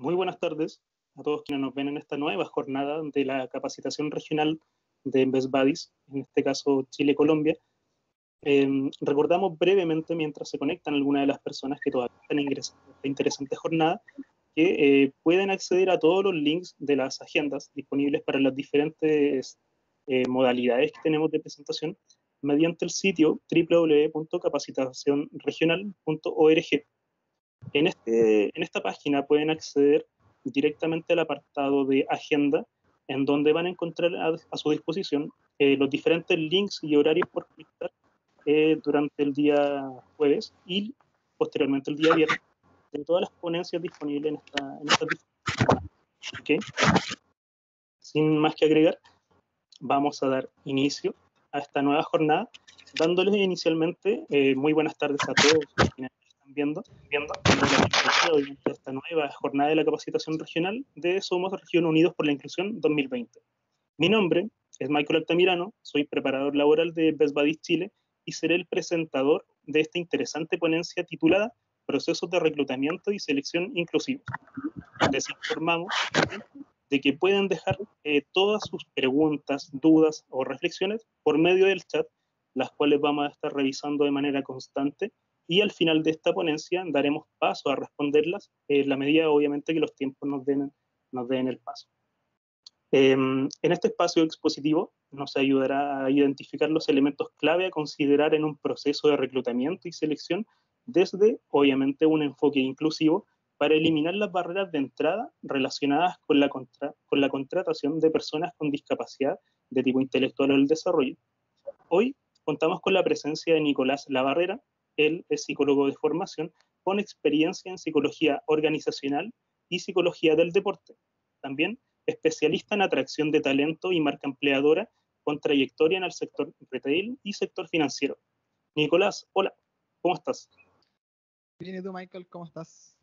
Muy buenas tardes a todos quienes nos ven en esta nueva jornada de la capacitación regional de Best Buddies, en este caso Chile-Colombia. Em, recordamos brevemente, mientras se conectan algunas de las personas que todavía están ingresando a esta interesante jornada, que eh, pueden acceder a todos los links de las agendas disponibles para las diferentes eh, modalidades que tenemos de presentación mediante el sitio www.capacitacionregional.org. En, este, en esta página pueden acceder directamente al apartado de agenda, en donde van a encontrar a, su disposición eh, los diferentes links y horarios por clicar eh, durante el día jueves y posteriormente el día viernes de todas las ponencias disponibles en esta, página. Sin más que agregar, vamos a dar inicio a esta nueva jornada, dándoles inicialmente eh, muy buenas tardes a todos, viendo, esta nueva jornada de la capacitación regional de Somos Región Unidos por la Inclusión 2020. Mi nombre es Michael Altamirano, soy preparador laboral de Best Chile y seré el presentador de esta interesante ponencia titulada Procesos de Reclutamiento y Selección Inclusivos. Les informamos de que pueden dejar eh, todas sus preguntas, dudas o reflexiones por medio del chat, las cuales vamos a estar revisando de manera constante y al final de esta ponencia daremos paso a responderlas en la medida, obviamente, que los tiempos nos den, el paso. Em, en este espacio expositivo nos ayudará a identificar los elementos clave a considerar en un proceso de reclutamiento y selección desde, obviamente, un enfoque inclusivo para eliminar las barreras de entrada relacionadas con la, con la contratación de personas con discapacidad de tipo intelectual o del desarrollo. Hoy contamos con la presencia de Nicolás Lavarrera, él es psicólogo de formación con experiencia en psicología organizacional y psicología del deporte. También especialista en atracción de talento y marca empleadora con trayectoria en el sector retail y sector financiero. Nicolás, hola, ¿cómo estás? Bien, ¿y tú, Michael? ¿Cómo estás?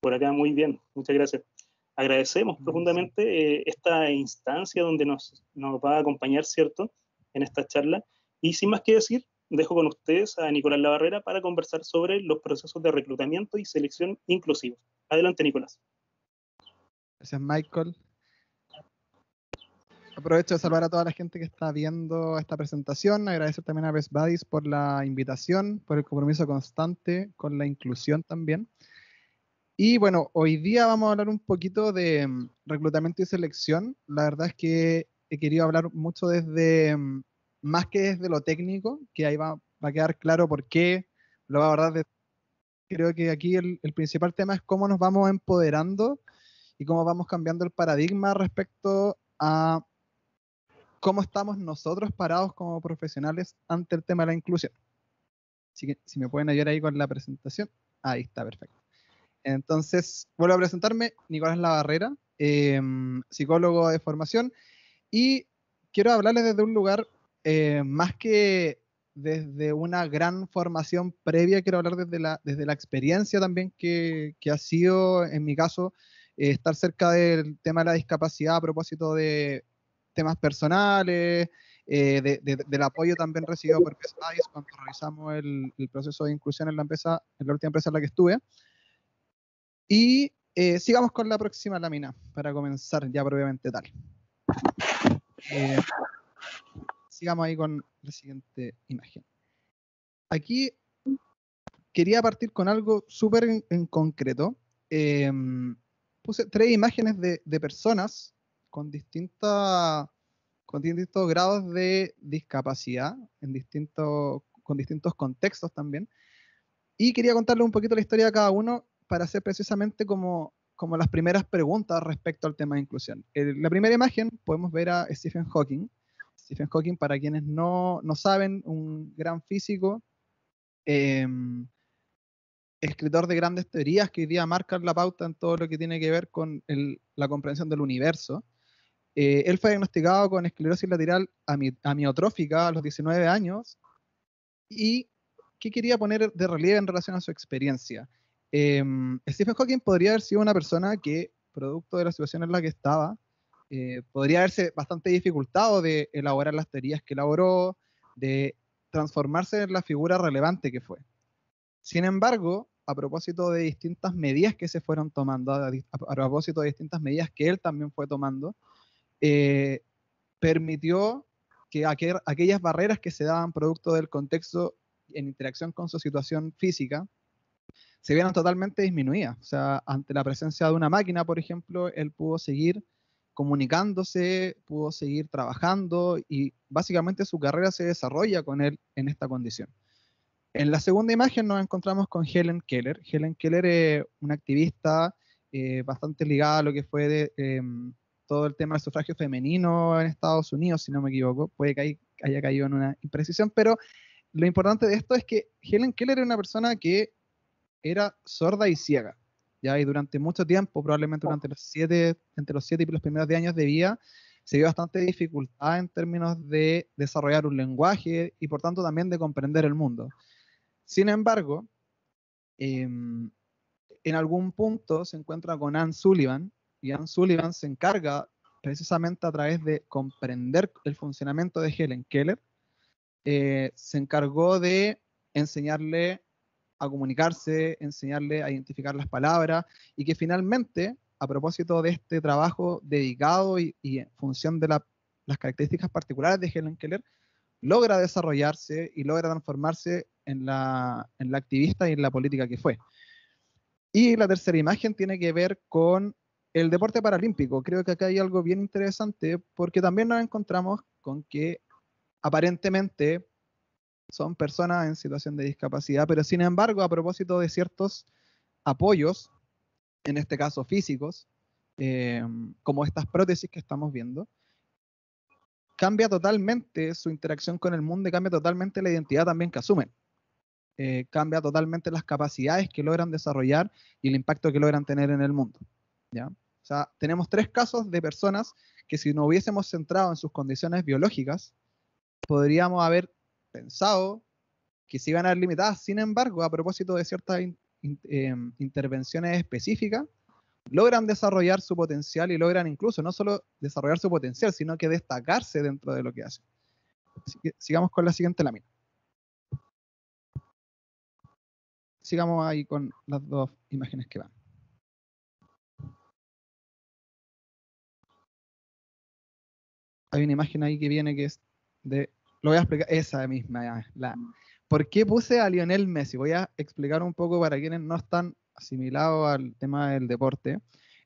Por acá muy bien, muchas gracias. Agradecemos profundamente eh, esta instancia donde nos, nos va a acompañar, ¿cierto?, en esta charla. Y sin más que decir, dejo con ustedes a Nicolás Labarrera para conversar sobre los procesos de reclutamiento y selección inclusivos. Adelante, Nicolás. Gracias, Michael. Aprovecho de saludar a toda la gente que está viendo esta presentación, agradecer también a Best Buddies por la invitación, por el compromiso constante con la inclusión también. Y bueno, hoy día vamos a hablar un poquito de mm, reclutamiento y selección. La verdad es que he querido hablar mucho desde mm, más que desde lo técnico, que ahí va, a quedar claro por qué lo va a abordar. Creo que aquí el, principal tema es cómo nos vamos empoderando y cómo vamos cambiando el paradigma respecto a cómo estamos nosotros parados como profesionales ante el tema de la inclusión. Así si me pueden ayudar ahí con la presentación. Ahí está, perfecto. Entonces, vuelvo a presentarme, Nicolás Lavarrera, em, psicólogo de formación, y quiero hablarles desde un lugar eh, más que desde una gran formación previa, quiero hablar desde la, desde la experiencia también que, que ha sido, en mi caso, eh, estar cerca del tema de la discapacidad a propósito de temas personales, eh, del apoyo también recibido por cuando realizamos el, proceso de inclusión en la empresa, en la última empresa en la que estuve. Y sigamos con la próxima lámina para comenzar ya previamente tal sigamos ahí con la siguiente imagen. Aquí quería partir con algo súper en, concreto. Em, puse tres imágenes de, personas con con distintos grados de discapacidad, en distintos, con distintos contextos también. Y quería contarles un poquito la historia de cada uno para hacer precisamente como, como las primeras preguntas respecto al tema de inclusión. En la primera imagen podemos ver a Stephen Hawking, Stephen Hawking, para quienes no, no saben, un gran físico, em, escritor de grandes teorías que hoy día marcan la pauta en todo lo que tiene que ver con la comprensión del universo. Eh, él fue diagnosticado con esclerosis lateral amiotrófica a los 19 años y ¿qué quería poner de relieve en relación a su experiencia? Em, Stephen Hawking podría haber sido una persona que, producto de la situación en la que estaba, eh, podría haberse bastante dificultado de elaborar las teorías que elaboró, de transformarse en la figura relevante que fue. Sin embargo, a propósito de distintas medidas que se fueron tomando, a, propósito de distintas medidas que él también fue tomando, eh, permitió que aquellas barreras que se daban producto del contexto en interacción con su situación física se vieran totalmente disminuidas. O sea, ante la presencia de una máquina, por ejemplo, él pudo seguir comunicándose, pudo seguir trabajando y básicamente su carrera se desarrolla con él en esta condición. En la segunda imagen nos encontramos con Helen Keller. Helen Keller es una activista eh, bastante ligada a lo que fue de, em, todo el tema del sufragio femenino en Estados Unidos, si no me equivoco. Puede que haya caído en una imprecisión, pero lo importante de esto es que Helen Keller era una persona que era sorda y ciega. Y durante mucho tiempo, probablemente oh. durante los siete, entre los y los primeros 10 años de vida, se vio bastante dificultad en términos de desarrollar un lenguaje y por tanto también de comprender el mundo. Sin embargo, em, en algún punto se encuentra con Anne Sullivan y Anne Sullivan se encarga precisamente a través de comprender el funcionamiento de Helen Keller, eh, se encargó de enseñarle a comunicarse, enseñarle a identificar las palabras y que finalmente, a propósito de este trabajo dedicado y, en función de las características particulares de Helen Keller, logra desarrollarse y logra transformarse en la, en la activista y en la política que fue. Y la tercera imagen tiene que ver con el deporte paralímpico. Creo que acá hay algo bien interesante porque también nos encontramos con que aparentemente son personas en situación de discapacidad, pero sin embargo, a propósito de ciertos apoyos, en este caso físicos, eh, como estas prótesis que estamos viendo, cambia totalmente su interacción con el mundo y cambia totalmente la identidad también que asumen. Eh, cambia totalmente las capacidades que logran desarrollar y el impacto que logran tener en el mundo. ¿ya? O sea, tenemos tres casos de personas que si no hubiésemos centrado en sus condiciones biológicas, podríamos haber pensado que sí van a ver limitadas. Sin embargo, a propósito de ciertas eh, intervenciones específicas, logran desarrollar su potencial y logran incluso no solo desarrollar su potencial, sino que destacarse dentro de lo que hacen. sigamos con la siguiente lámina. Sigamos ahí con las dos imágenes que van. Hay una imagen ahí que viene que es de voy a explicar, esa misma, ¿Por qué puse a Lionel Messi? Voy a explicar un poco para quienes no están asimilados al tema del deporte.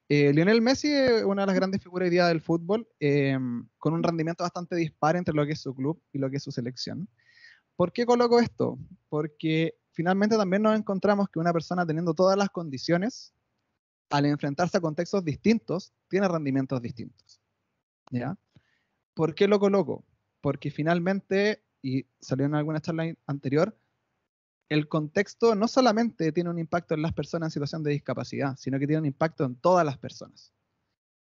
Eh, Lionel Messi es una de las grandes figuras hoy día del fútbol, em, con un rendimiento bastante dispar entre lo que es su club y lo que es su selección. ¿Por qué coloco esto? Porque finalmente también nos encontramos que una persona teniendo todas las condiciones, al enfrentarse a contextos distintos, tiene rendimientos distintos. ¿Ya? ¿Por qué lo coloco? porque finalmente, y salió en alguna charla anterior, el contexto no solamente tiene un impacto en las personas en situación de discapacidad, sino que tiene un impacto en todas las personas.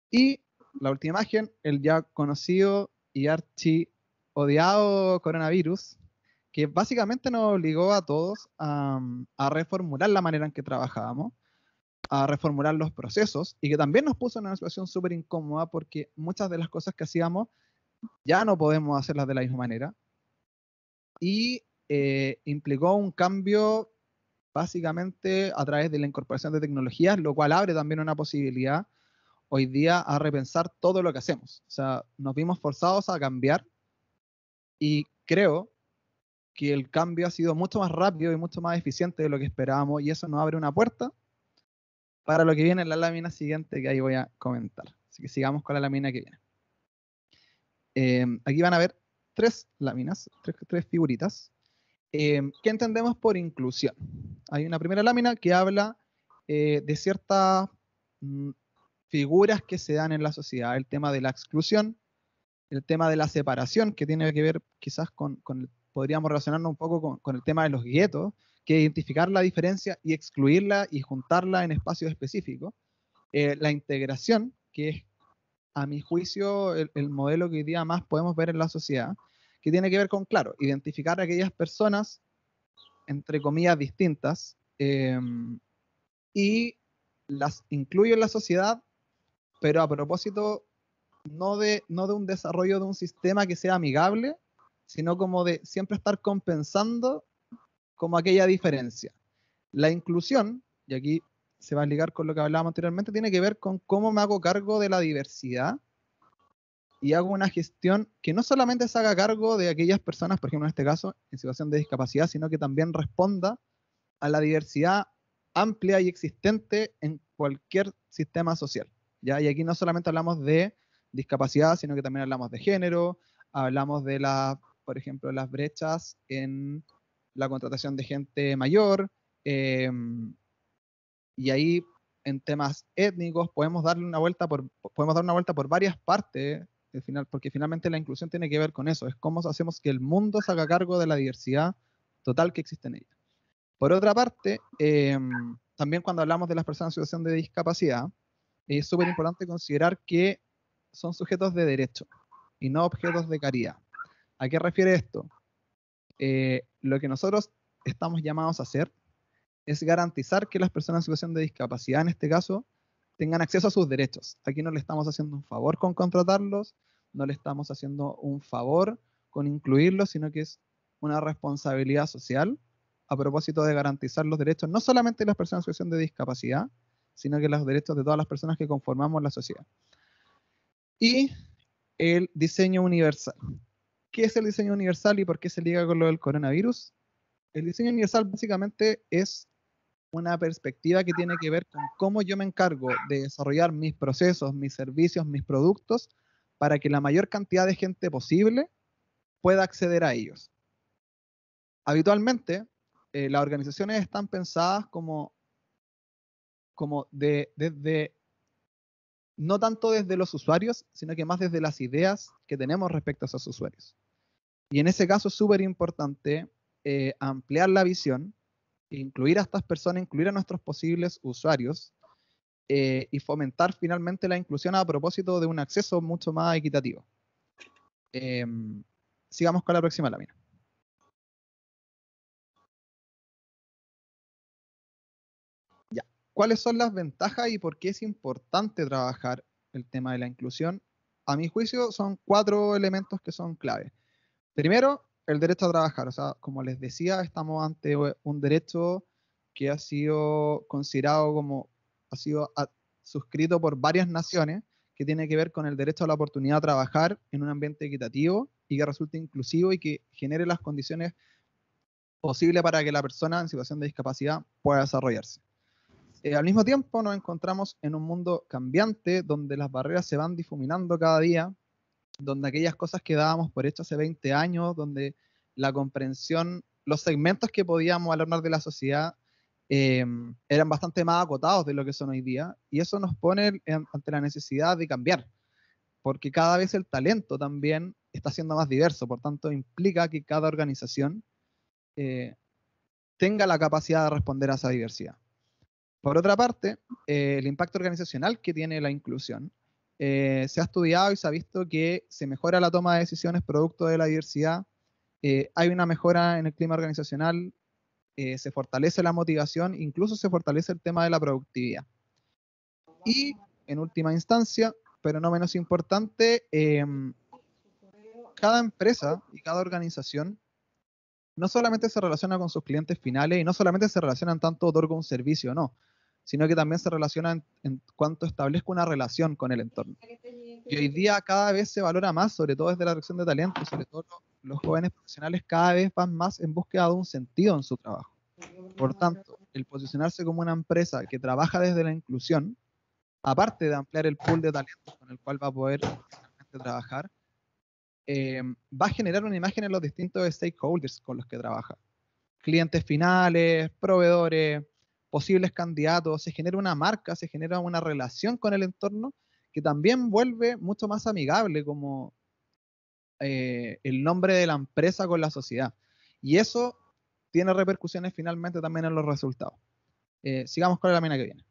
Y la última imagen, el ya conocido y archi odiado coronavirus, que básicamente nos obligó a todos a, a reformular la manera en que trabajábamos, a reformular los procesos y que también nos puso en una situación súper incómoda porque muchas de las cosas que hacíamos ya no podemos hacerlas de la misma manera. Y eh, implicó un cambio básicamente a través de la incorporación de tecnologías, lo cual abre también una posibilidad hoy día a repensar todo lo que hacemos. O sea, nos vimos forzados a cambiar y creo que el cambio ha sido mucho más rápido y mucho más eficiente de lo que esperábamos y eso nos abre una puerta para lo que viene en la lámina siguiente que ahí voy a comentar. Así que sigamos con la lámina que viene. Em, aquí van a ver tres láminas, tres, figuritas. Em, ¿Qué entendemos por inclusión? Hay una primera lámina que habla eh, de ciertas mm, figuras que se dan en la sociedad. El tema de la exclusión, el tema de la separación, que tiene que ver quizás con, podríamos relacionarnos un poco con, el tema de los guetos, que identificar la diferencia y excluirla y juntarla en espacios específicos. Eh, la integración, que es a mi juicio, el, modelo que hoy día más podemos ver en la sociedad, que tiene que ver con, claro, identificar a aquellas personas, entre comillas, distintas, em, y las incluyo en la sociedad, pero a propósito no de, no de un desarrollo de un sistema que sea amigable, sino como de siempre estar compensando como aquella diferencia. La inclusión, y aquí se va a ligar con lo que hablábamos anteriormente, tiene que ver con cómo me hago cargo de la diversidad y hago una gestión que no solamente se haga cargo de aquellas personas, por ejemplo en este caso, en situación de discapacidad, sino que también responda a la diversidad amplia y existente en cualquier sistema social. ¿ya? Y aquí no solamente hablamos de discapacidad, sino que también hablamos de género, hablamos de la por ejemplo, las brechas en la contratación de gente mayor, em, y ahí en temas étnicos podemos darle una vuelta por, podemos dar una vuelta por varias partes, al eh, final, porque finalmente la inclusión tiene que ver con eso, es cómo hacemos que el mundo se haga cargo de la diversidad total que existe en ella. Por otra parte, em, también cuando hablamos de las personas en situación de discapacidad, es súper importante considerar que son sujetos de derecho y no objetos de caridad. ¿A qué refiere esto? Eh, lo que nosotros estamos llamados a hacer es garantizar que las personas en situación de discapacidad, en este caso, tengan acceso a sus derechos. Aquí no le estamos haciendo un favor con contratarlos, no le estamos haciendo un favor con incluirlos, sino que es una responsabilidad social a propósito de garantizar los derechos, no solamente de las personas en situación de discapacidad, sino que los derechos de todas las personas que conformamos la sociedad. Y el diseño universal. ¿Qué es el diseño universal y por qué se liga con lo del coronavirus? El diseño universal básicamente es una perspectiva que tiene que ver con cómo yo me encargo de desarrollar mis procesos, mis servicios, mis productos, para que la mayor cantidad de gente posible pueda acceder a ellos. Habitualmente, eh, las organizaciones están pensadas como, como de, desde, no tanto desde los usuarios, sino que más desde las ideas que tenemos respecto a esos usuarios. Y en ese caso es súper importante eh, ampliar la visión incluir a estas personas, incluir a nuestros posibles usuarios eh, y fomentar finalmente la inclusión a propósito de un acceso mucho más equitativo. Em, sigamos con la próxima lámina. ¿Cuáles son las ventajas y por qué es importante trabajar el tema de la inclusión? A mi juicio son cuatro elementos que son clave. Primero, el derecho a trabajar. O sea, como les decía, estamos ante un derecho que ha sido considerado como, ha sido suscrito por varias naciones, que tiene que ver con el derecho a la oportunidad de trabajar en un ambiente equitativo y que resulte inclusivo y que genere las condiciones posibles para que la persona en situación de discapacidad pueda desarrollarse. Eh, al mismo tiempo nos encontramos en un mundo cambiante donde las barreras se van difuminando cada día donde aquellas cosas que dábamos por hecho hace 20 años, donde la comprensión, los segmentos que podíamos alarmar de la sociedad eh, eran bastante más acotados de lo que son hoy día, y eso nos pone ante la necesidad de cambiar, porque cada vez el talento también está siendo más diverso, por tanto implica que cada organización eh, tenga la capacidad de responder a esa diversidad. Por otra parte, eh, el impacto organizacional que tiene la inclusión eh, se ha estudiado y se ha visto que se mejora la toma de decisiones producto de la diversidad, eh, hay una mejora en el clima organizacional, eh, se fortalece la motivación, incluso se fortalece el tema de la productividad. Y en última instancia, pero no menos importante, cada empresa y cada organización no solamente se relaciona con sus clientes finales y no solamente se relacionan tanto otorga un servicio o no, sino que también se relaciona en, cuanto establezco una relación con el entorno. Y hoy día cada vez se valora más, sobre todo desde la atracción de talento, sobre todo los jóvenes profesionales cada vez van más en búsqueda de un sentido en su trabajo. Por tanto, el posicionarse como una empresa que trabaja desde la inclusión, aparte de ampliar el pool de talento con el cual va a poder trabajar, eh, va a generar una imagen en los distintos stakeholders con los que trabaja. Clientes finales, proveedores, posibles candidatos, se genera una marca, se genera una relación con el entorno que también vuelve mucho más amigable como eh, el nombre de la empresa con la sociedad. Y eso tiene repercusiones finalmente también en los resultados. Eh, sigamos con la lámina que viene.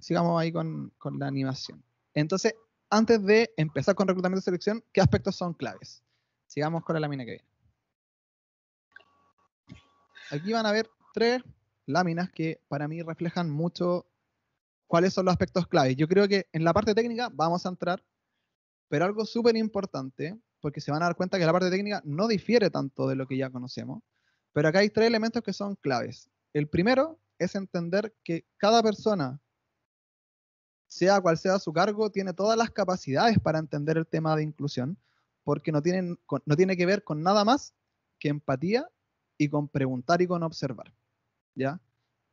Sigamos ahí con, con la animación. Entonces, antes de empezar con reclutamiento y selección, ¿qué aspectos son claves? Sigamos con la lámina que viene. Aquí van a ver tres láminas que para mí reflejan mucho cuáles son los aspectos claves. Yo creo que en la parte técnica vamos a entrar, pero algo súper importante, porque se van a dar cuenta que la parte técnica no difiere tanto de lo que ya conocemos, pero acá hay tres elementos que son claves. El primero es entender que cada persona, sea cual sea su cargo, tiene todas las capacidades para entender el tema de inclusión, porque no, no tiene que ver con nada más que empatía y con preguntar y con observar. ¿ya?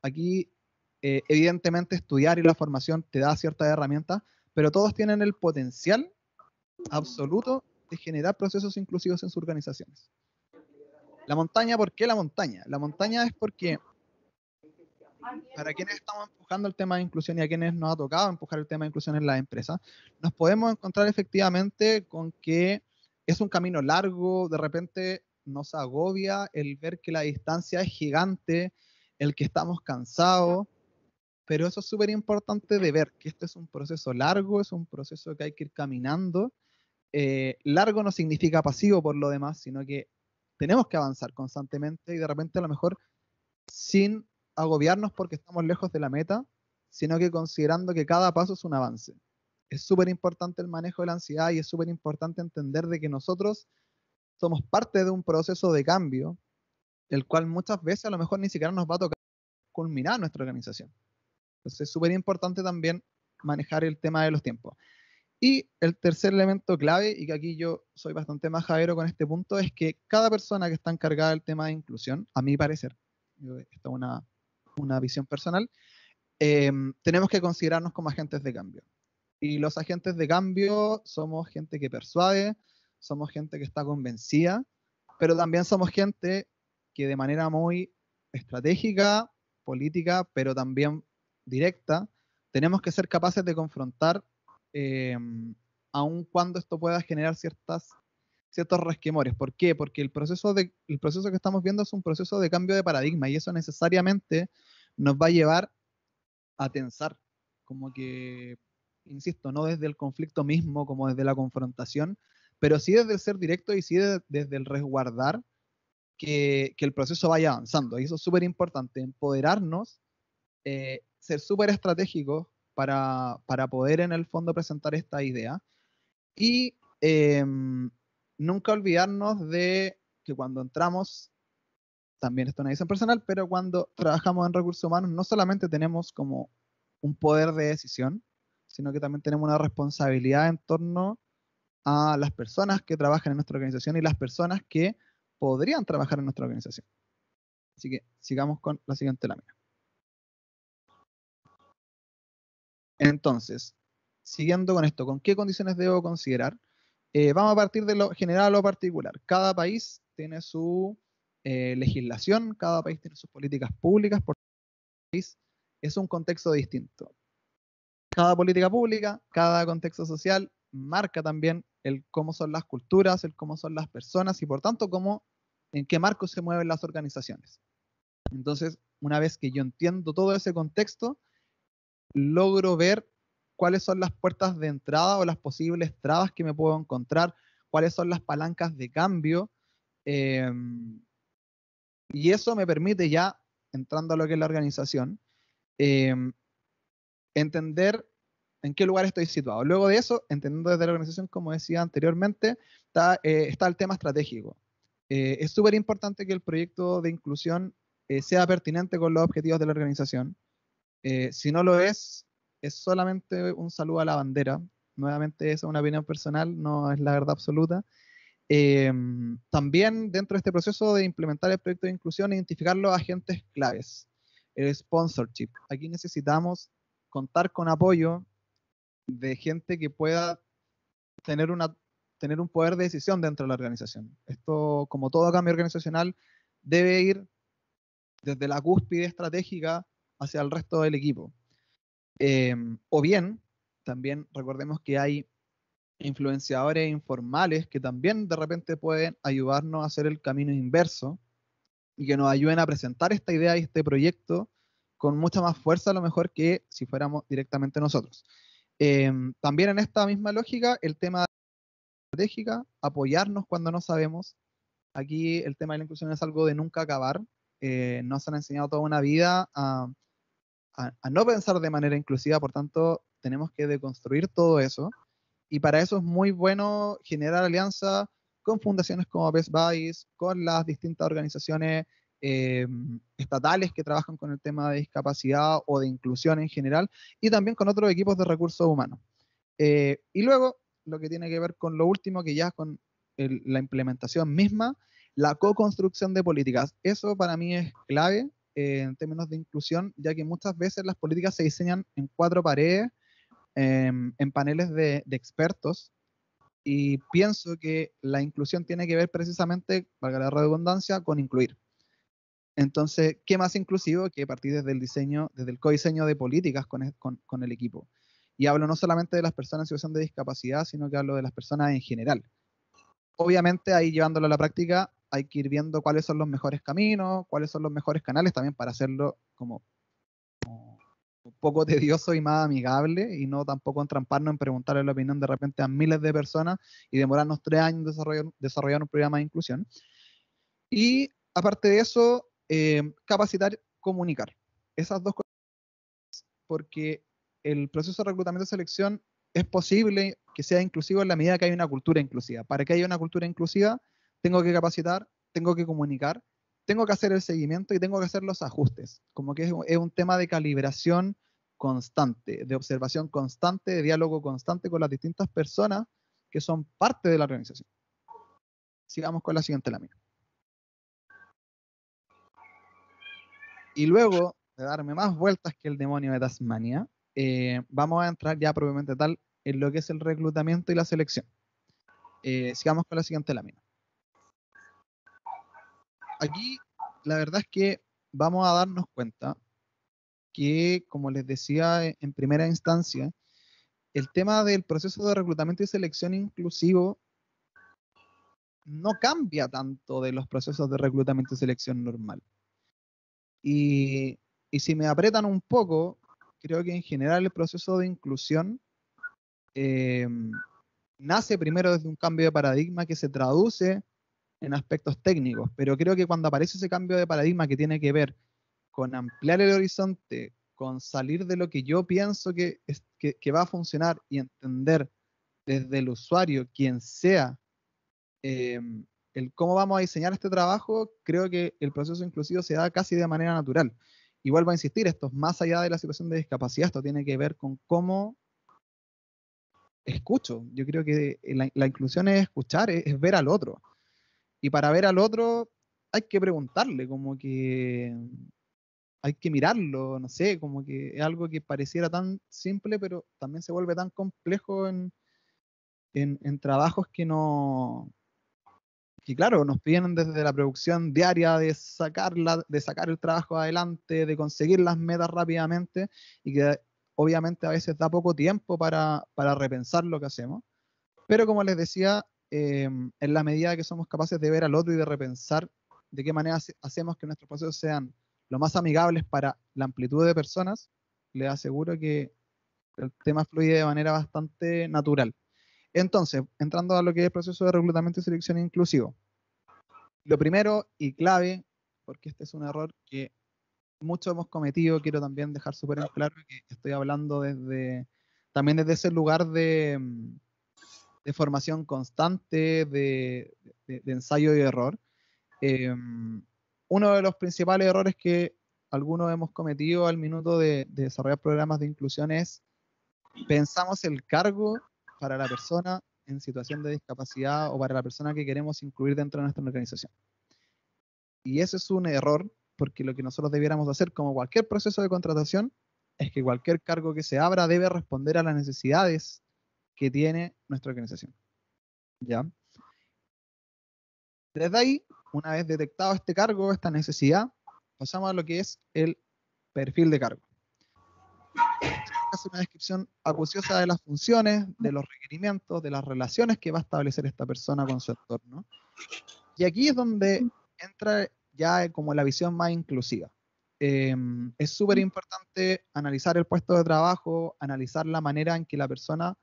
Aquí, eh, evidentemente, estudiar y la formación te da cierta herramientas, pero todos tienen el potencial absoluto de generar procesos inclusivos en sus organizaciones. La montaña, ¿por qué la montaña? La montaña es porque para quienes estamos empujando el tema de inclusión y a quienes nos ha tocado empujar el tema de inclusión en la empresa nos podemos encontrar efectivamente con que es un camino largo, de repente nos agobia el ver que la distancia es gigante, el que estamos cansados, pero eso es súper importante de ver, que esto es un proceso largo, es un proceso que hay que ir caminando. Eh, largo no significa pasivo por lo demás, sino que tenemos que avanzar constantemente y de repente a lo mejor sin agobiarnos porque estamos lejos de la meta, sino que considerando que cada paso es un avance. Es súper importante el manejo de la ansiedad y es súper importante entender de que nosotros somos parte de un proceso de cambio, el cual muchas veces a lo mejor ni siquiera nos va a tocar culminar nuestra organización. Entonces es súper importante también manejar el tema de los tiempos. Y el tercer elemento clave, y que aquí yo soy bastante majadero con este punto, es que cada persona que está encargada del tema de inclusión, a mi parecer, esta es una, visión personal, em, tenemos que considerarnos como agentes de cambio. Y los agentes de cambio somos gente que persuade, somos gente que está convencida, pero también somos gente que de manera muy estratégica, política, pero también directa, tenemos que ser capaces de confrontar, eh, aun cuando esto pueda generar ciertas, ciertos resquemores. ¿Por qué? Porque el proceso, de, el proceso que estamos viendo es un proceso de cambio de paradigma y eso necesariamente nos va a llevar a tensar, como que, insisto, no desde el conflicto mismo, como desde la confrontación, pero sí desde el ser directo y sí desde el resguardar que, que, el proceso vaya avanzando. Y eso es súper importante, empoderarnos, eh, ser súper estratégicos para, para, poder en el fondo presentar esta idea y em, nunca olvidarnos de que cuando entramos, también esto es una visión personal, pero cuando trabajamos en recursos humanos no solamente tenemos como un poder de decisión, sino que también tenemos una responsabilidad en torno a las personas que trabajan en nuestra organización y las personas que podrían trabajar en nuestra organización. Así que sigamos con la siguiente lámina. Entonces, siguiendo con esto, ¿con qué condiciones debo considerar? Eh, vamos a partir de lo general o particular. Cada país tiene su eh, legislación, cada país tiene sus políticas públicas, por país es un contexto distinto. Cada política pública, cada contexto social marca también el cómo son las culturas, el cómo son las personas y por tanto cómo, en qué marco se mueven las organizaciones. Entonces, una vez que yo entiendo todo ese contexto, logro ver cuáles son las puertas de entrada o las posibles trabas que me puedo encontrar, cuáles son las palancas de cambio. Em, y eso me permite ya, entrando a lo que es la organización, em, entender en qué lugar estoy situado. Luego de eso, entendiendo desde la organización, como decía anteriormente, está, eh, el tema estratégico. Eh, es súper importante que el proyecto de inclusión eh, sea pertinente con los objetivos de la organización. si no lo es, es solamente un saludo a la bandera. Nuevamente, esa es una opinión personal, no es la verdad absoluta. también dentro de este proceso de implementar el proyecto de inclusión, identificar los agentes claves. El sponsorship. Aquí necesitamos contar con apoyo de gente que pueda tener, tener un poder de decisión dentro de la organización. Esto, como todo cambio organizacional, debe ir desde la cúspide estratégica hacia el resto del equipo. Em, o bien, también recordemos que hay influenciadores informales que también de repente pueden ayudarnos a hacer el camino inverso y que nos ayuden a presentar esta idea y este proyecto con mucha más fuerza a lo mejor que si fuéramos directamente nosotros. Em, también en esta misma lógica, el tema estratégica, apoyarnos cuando no sabemos. Aquí el tema de la inclusión es algo de nunca acabar. Eh, nos han enseñado toda una vida a, a, no pensar de manera inclusiva, por tanto, tenemos que deconstruir todo eso. Y para eso es muy bueno generar alianza con fundaciones como Best Buys, con las distintas organizaciones Em, estatales que trabajan con el tema de discapacidad o de inclusión en general, y también con otros equipos de recursos humanos. Eh, y luego, lo que tiene que ver con lo último, que ya es con la implementación misma, la co-construcción de políticas. Eso para mí es clave eh, en términos de inclusión, ya que muchas veces las políticas se diseñan en cuatro paredes, em, en paneles de, de expertos, y pienso que la inclusión tiene que ver precisamente, valga la redundancia, con incluir. Entonces, ¿qué más inclusivo que partir desde el diseño, desde el co-diseño de políticas e-, con, con, el equipo? Y hablo no solamente de las personas en situación de discapacidad, sino que hablo de las personas en general. Obviamente, ahí llevándolo a la práctica, hay que ir viendo cuáles son los mejores caminos, cuáles son los mejores canales también para hacerlo como, un poco tedioso y más amigable y no tampoco entramparnos en preguntarle la opinión de repente a miles de personas y demorarnos tres años desarrollando un programa de inclusión. Y aparte de eso, Em, capacitar, comunicar. Esas dos cosas, porque el proceso de reclutamiento y selección es posible que sea inclusivo en la medida que hay una cultura inclusiva. Para que haya una cultura inclusiva, tengo que capacitar, tengo que comunicar, tengo que hacer el seguimiento y tengo que hacer los ajustes. Como que es un tema de calibración constante, de observación constante, de diálogo constante con las distintas personas que son parte de la organización. Sigamos con la siguiente lámina. Y luego de darme más vueltas que el demonio de Tasmania, eh, vamos a entrar ya propiamente tal en lo que es el reclutamiento y la selección. Eh, sigamos con la siguiente lámina. Aquí la verdad es que vamos a darnos cuenta que, como les decía eh, en primera instancia, el tema del proceso de reclutamiento y selección inclusivo no cambia tanto de los procesos de reclutamiento y selección normal. Y, si me apretan un poco, creo que en general el proceso de inclusión eh, nace primero desde un cambio de paradigma que se traduce en aspectos técnicos, pero creo que cuando aparece ese cambio de paradigma que tiene que ver con ampliar el horizonte, con salir de lo que yo pienso que, es, va a funcionar y entender desde el usuario, quien sea, eh, el cómo vamos a diseñar este trabajo, creo que el proceso inclusivo se da casi de manera natural. Y vuelvo a insistir, esto es más allá de la situación de discapacidad, esto tiene que ver con cómo escucho. Yo creo que la, inclusión es escuchar, es, ver al otro. Y para ver al otro hay que preguntarle, como que hay que mirarlo, no sé, como que es algo que pareciera tan simple, pero también se vuelve tan complejo en trabajos que no, y claro, nos piden desde la producción diaria de, sacarla, de sacar el trabajo adelante, de conseguir las metas rápidamente y que obviamente a veces da poco tiempo para, repensar lo que hacemos. Pero como les decía, eh, en la medida que somos capaces de ver al otro y de repensar de qué manera hacemos que nuestros procesos sean lo más amigables para la amplitud de personas, les aseguro que el tema fluye de manera bastante natural. Entonces, entrando a lo que es el proceso de reclutamiento y selección inclusivo. Lo primero y clave, porque este es un error que muchos hemos cometido, quiero también dejar súper en claro que estoy hablando desde también desde ese lugar de, formación constante, de, ensayo y error. Em, uno de los principales errores que algunos hemos cometido al minuto de, de, desarrollar programas de inclusión es pensamos el cargo para la persona en situación de discapacidad o para la persona que queremos incluir dentro de nuestra organización. Y ese es un error, porque lo que nosotros debiéramos hacer, como cualquier proceso de contratación, es que cualquier cargo que se abra debe responder a las necesidades que tiene nuestra organización. ¿Ya? Desde ahí, una vez detectado este cargo, esta necesidad, pasamos a lo que es el perfil de cargo hace una descripción acuciosa de las funciones, de los requerimientos, de las relaciones que va a establecer esta persona con su entorno. Y aquí es donde mm. entra ya como la visión más inclusiva. Em, es súper mm. importante analizar el puesto de trabajo, analizar la manera en que la persona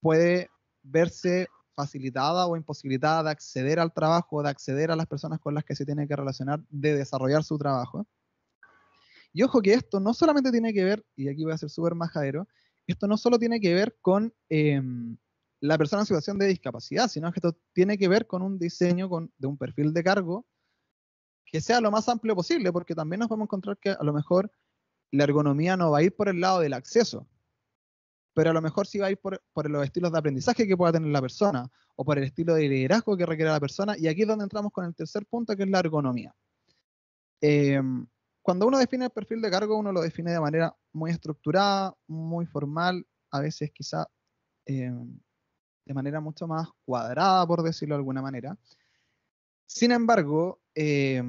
puede verse facilitada o imposibilitada de acceder al trabajo, de acceder a las personas con las que se tiene que relacionar, de desarrollar su trabajo. Y ojo que esto no solamente tiene que ver, y aquí voy a ser súper majadero, esto no solo tiene que ver con em, la persona en situación de discapacidad, sino que esto tiene que ver con un diseño con, de un perfil de cargo que sea lo más amplio posible, porque también nos vamos a encontrar que a lo mejor la ergonomía no va a ir por el lado del acceso, pero a lo mejor sí va a ir por, los estilos de aprendizaje que pueda tener la persona o por el estilo de liderazgo que requiere la persona. Y aquí es donde entramos con el tercer punto, que es la ergonomía. Em, cuando uno define el perfil de cargo, uno lo define de manera muy estructurada, muy formal, a veces quizá eh, de manera mucho más cuadrada, por decirlo de alguna manera. Sin embargo, eh,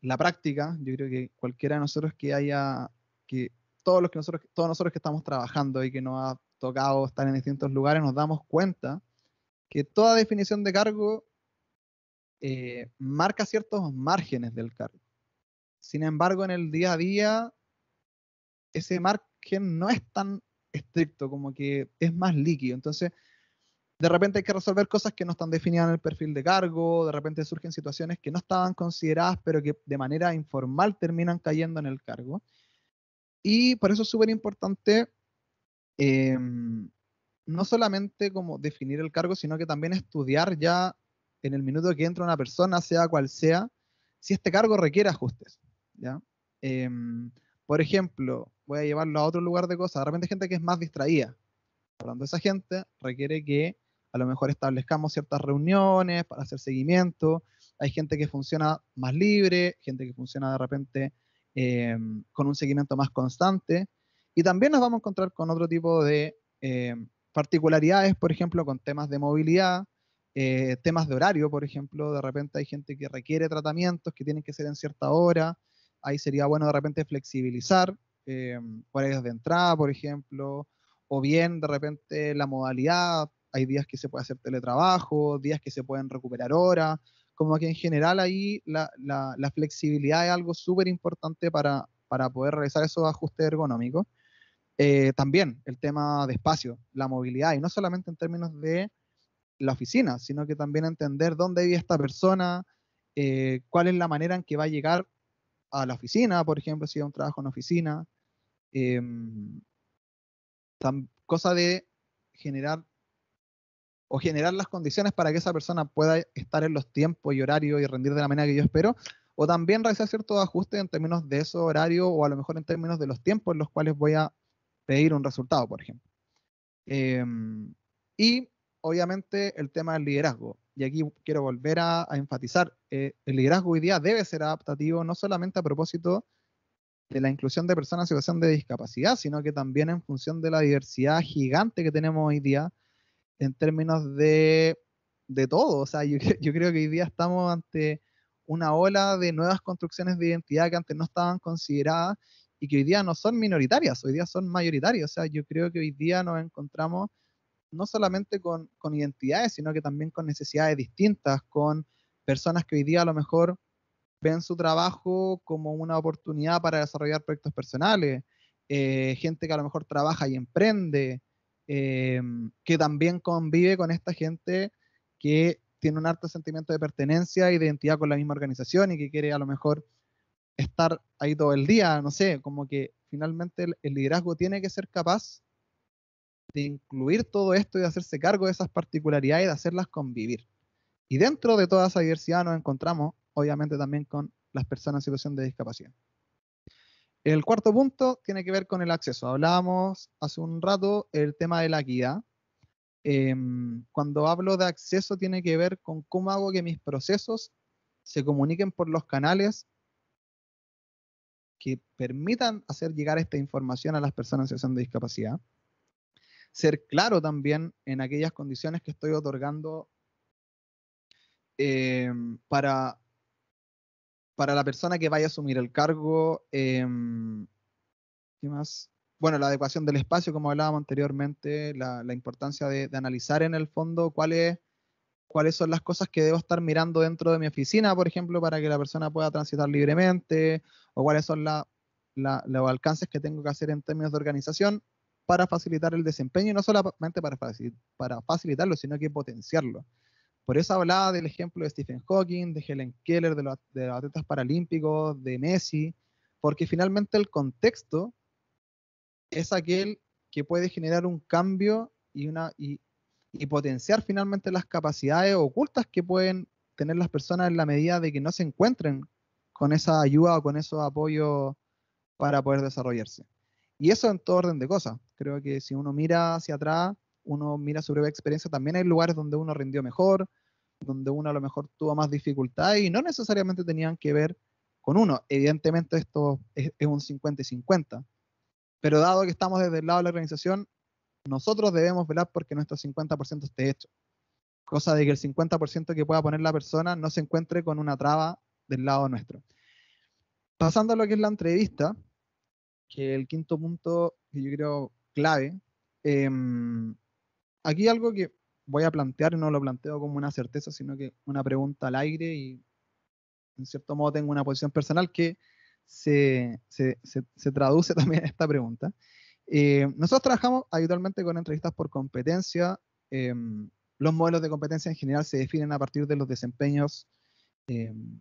la práctica, yo creo que cualquiera de nosotros que haya, que todos los que nosotros, todos nosotros que estamos trabajando y que nos ha tocado estar en distintos lugares, nos damos cuenta que toda definición de cargo eh, marca ciertos márgenes del cargo. Sin embargo, en el día a día, ese margen no es tan estricto, como que es más líquido. Entonces, de repente hay que resolver cosas que no están definidas en el perfil de cargo, de repente surgen situaciones que no estaban consideradas, pero que de manera informal terminan cayendo en el cargo. Y por eso es súper importante em, no solamente como definir el cargo, sino que también estudiar ya en el minuto que entra una persona, sea cual sea, si este cargo requiere ajustes. Em, por ejemplo, voy a llevarlo a otro lugar de cosas. De repente gente que es más distraída. Hablando de esa gente, requiere que a lo mejor establezcamos ciertas reuniones para hacer seguimiento. Hay gente que funciona más libre, gente que funciona de repente em, con un seguimiento más constante. Y también nos vamos a encontrar con otro tipo de em, particularidades, por ejemplo, con temas de movilidad, eh, temas de horario, por ejemplo. De repente hay gente que requiere tratamientos que tienen que ser en cierta hora ahí sería bueno de repente flexibilizar eh, horarios de entrada, por ejemplo, o bien de repente la modalidad, hay días que se puede hacer teletrabajo, días que se pueden recuperar horas, como que en general ahí la, flexibilidad es algo súper importante para, poder realizar esos ajustes ergonómicos. Eh, también el tema de espacio, la movilidad, y no solamente en términos de la oficina, sino que también entender dónde vive esta persona, eh, cuál es la manera en que va a llegar a la oficina, por ejemplo, si hay un trabajo en oficina. Em, cosa de generar o generar las condiciones para que esa persona pueda estar en los tiempos y horarios y rendir de la manera que yo espero, o también realizar ciertos ajustes en términos de ese horario o a lo mejor en términos de los tiempos en los cuales voy a pedir un resultado, por ejemplo. Em, y obviamente el tema del liderazgo. Y aquí quiero volver a, enfatizar, eh, el liderazgo hoy día debe ser adaptativo no solamente a propósito de la inclusión de personas en situación de discapacidad, sino que también en función de la diversidad gigante que tenemos hoy día en términos de, de todo. O sea, yo, yo creo que hoy día estamos ante una ola de nuevas construcciones de identidad que antes no estaban consideradas y que hoy día no son minoritarias, hoy día son mayoritarias. O sea, yo creo que hoy día nos encontramos no solamente con, identidades, sino que también con necesidades distintas, con personas que hoy día a lo mejor ven su trabajo como una oportunidad para desarrollar proyectos personales, eh, gente que a lo mejor trabaja y emprende, eh, que también convive con esta gente que tiene un alto sentimiento de pertenencia y de identidad con la misma organización y que quiere a lo mejor estar ahí todo el día, no sé, como que finalmente el liderazgo tiene que ser capaz de incluir todo esto y de hacerse cargo de esas particularidades y de hacerlas convivir. Y dentro de toda esa diversidad nos encontramos, obviamente, también con las personas en situación de discapacidad. El cuarto punto tiene que ver con el acceso. Hablábamos hace un rato el tema de la equidad. Em, cuando hablo de acceso tiene que ver con cómo hago que mis procesos se comuniquen por los canales que permitan hacer llegar esta información a las personas en situación de discapacidad ser claro también en aquellas condiciones que estoy otorgando em, para, para la persona que vaya a asumir el cargo. Em, ¿Qué más? Bueno, la adecuación del espacio, como hablábamos anteriormente, la, importancia de, analizar en el fondo cuáles son las cosas que debo estar mirando dentro de mi oficina, por ejemplo, para que la persona pueda transitar libremente, o cuáles son los alcances que tengo que hacer en términos de organización para facilitar el desempeño y no solamente para, para facilitarlo, sino que potenciarlo. Por eso hablaba del ejemplo de Stephen Hawking, de Helen Keller, de los, atletas paralímpicos, de Messi, porque finalmente el contexto es aquel que puede generar un cambio y, una, y, potenciar finalmente las capacidades ocultas que pueden tener las personas en la medida de que no se encuentren con esa ayuda o con ese apoyo para poder desarrollarse. Y eso en todo orden de cosas. Creo que si uno mira hacia atrás, uno mira su propia experiencia, también hay lugares donde uno rindió mejor, donde uno a lo mejor tuvo más dificultad y no necesariamente tenían que ver con uno. Evidentemente esto es, es un 50 y 50, pero dado que estamos desde el lado de la organización, nosotros debemos velar porque nuestro 50% esté hecho. Cosa de que el 50% que pueda poner la persona no se encuentre con una traba del lado nuestro. Pasando a lo que es la entrevista, que el quinto punto que yo creo clave. Em, aquí algo que voy a plantear, no lo planteo como una certeza, sino que una pregunta al aire y en cierto modo tengo una posición personal que se, se, traduce también a esta pregunta. Eh, nosotros trabajamos habitualmente con entrevistas por competencia. Em, los modelos de competencia en general se definen a partir de los desempeños, em,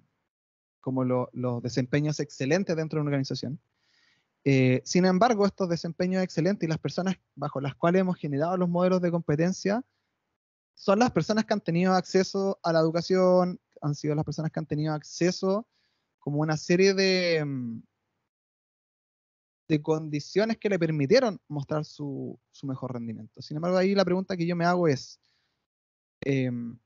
como los desempeños excelentes dentro de una organización. Eh, sin embargo, estos desempeños excelentes y las personas bajo las cuales hemos generado los modelos de competencia son las personas que han tenido acceso a la educación, han sido las personas que han tenido acceso como una serie de, mm, condiciones que le permitieron mostrar su, mejor rendimiento. Sin embargo, ahí la pregunta que yo me hago es, em,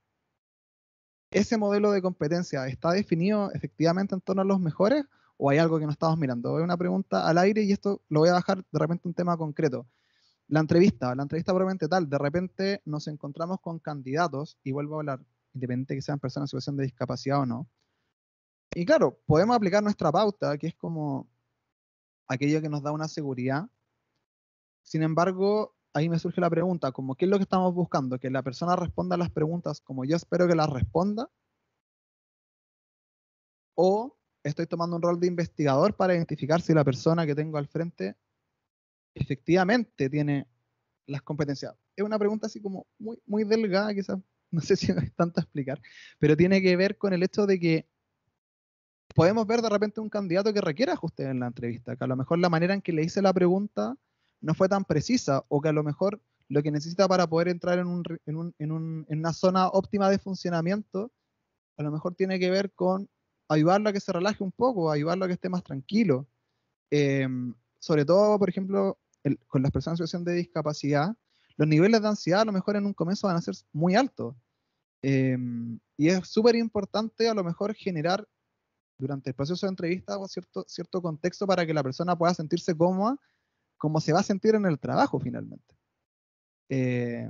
¿ese modelo de competencia está definido efectivamente en torno a los mejores o hay algo que no estamos mirando. hay una pregunta al aire y esto lo voy a bajar de repente un tema concreto. La entrevista, la entrevista probablemente tal, de repente nos encontramos con candidatos, y vuelvo a hablar, independiente que sean personas en situación de discapacidad o no. Y claro, podemos aplicar nuestra pauta, que es como aquello que nos da una seguridad. Sin embargo, ahí me surge la pregunta, como qué es lo que estamos buscando, que la persona responda a las preguntas como yo espero que las responda, o estoy tomando un rol de investigador para identificar si la persona que tengo al frente efectivamente tiene las competencias. Es una pregunta así como muy, muy delgada, quizás, no sé si es tanto explicar, pero tiene que ver con el hecho de que podemos ver de repente un candidato que requiere ajuste en la entrevista, que a lo mejor la manera en que le hice la pregunta no fue tan precisa o que a lo mejor lo que necesita para poder entrar en una zona óptima de funcionamiento a lo mejor tiene que ver con ayudarlo a que se relaje un poco, ayudarlo a que esté más tranquilo. Em, sobre todo, por ejemplo, con las personas en situación de discapacidad, los niveles de ansiedad a lo mejor en un comienzo van a ser muy altos. Em, y es súper importante a lo mejor generar durante el proceso de entrevista cierto, cierto contexto para que la persona pueda sentirse cómoda como se va a sentir en el trabajo finalmente. Eh,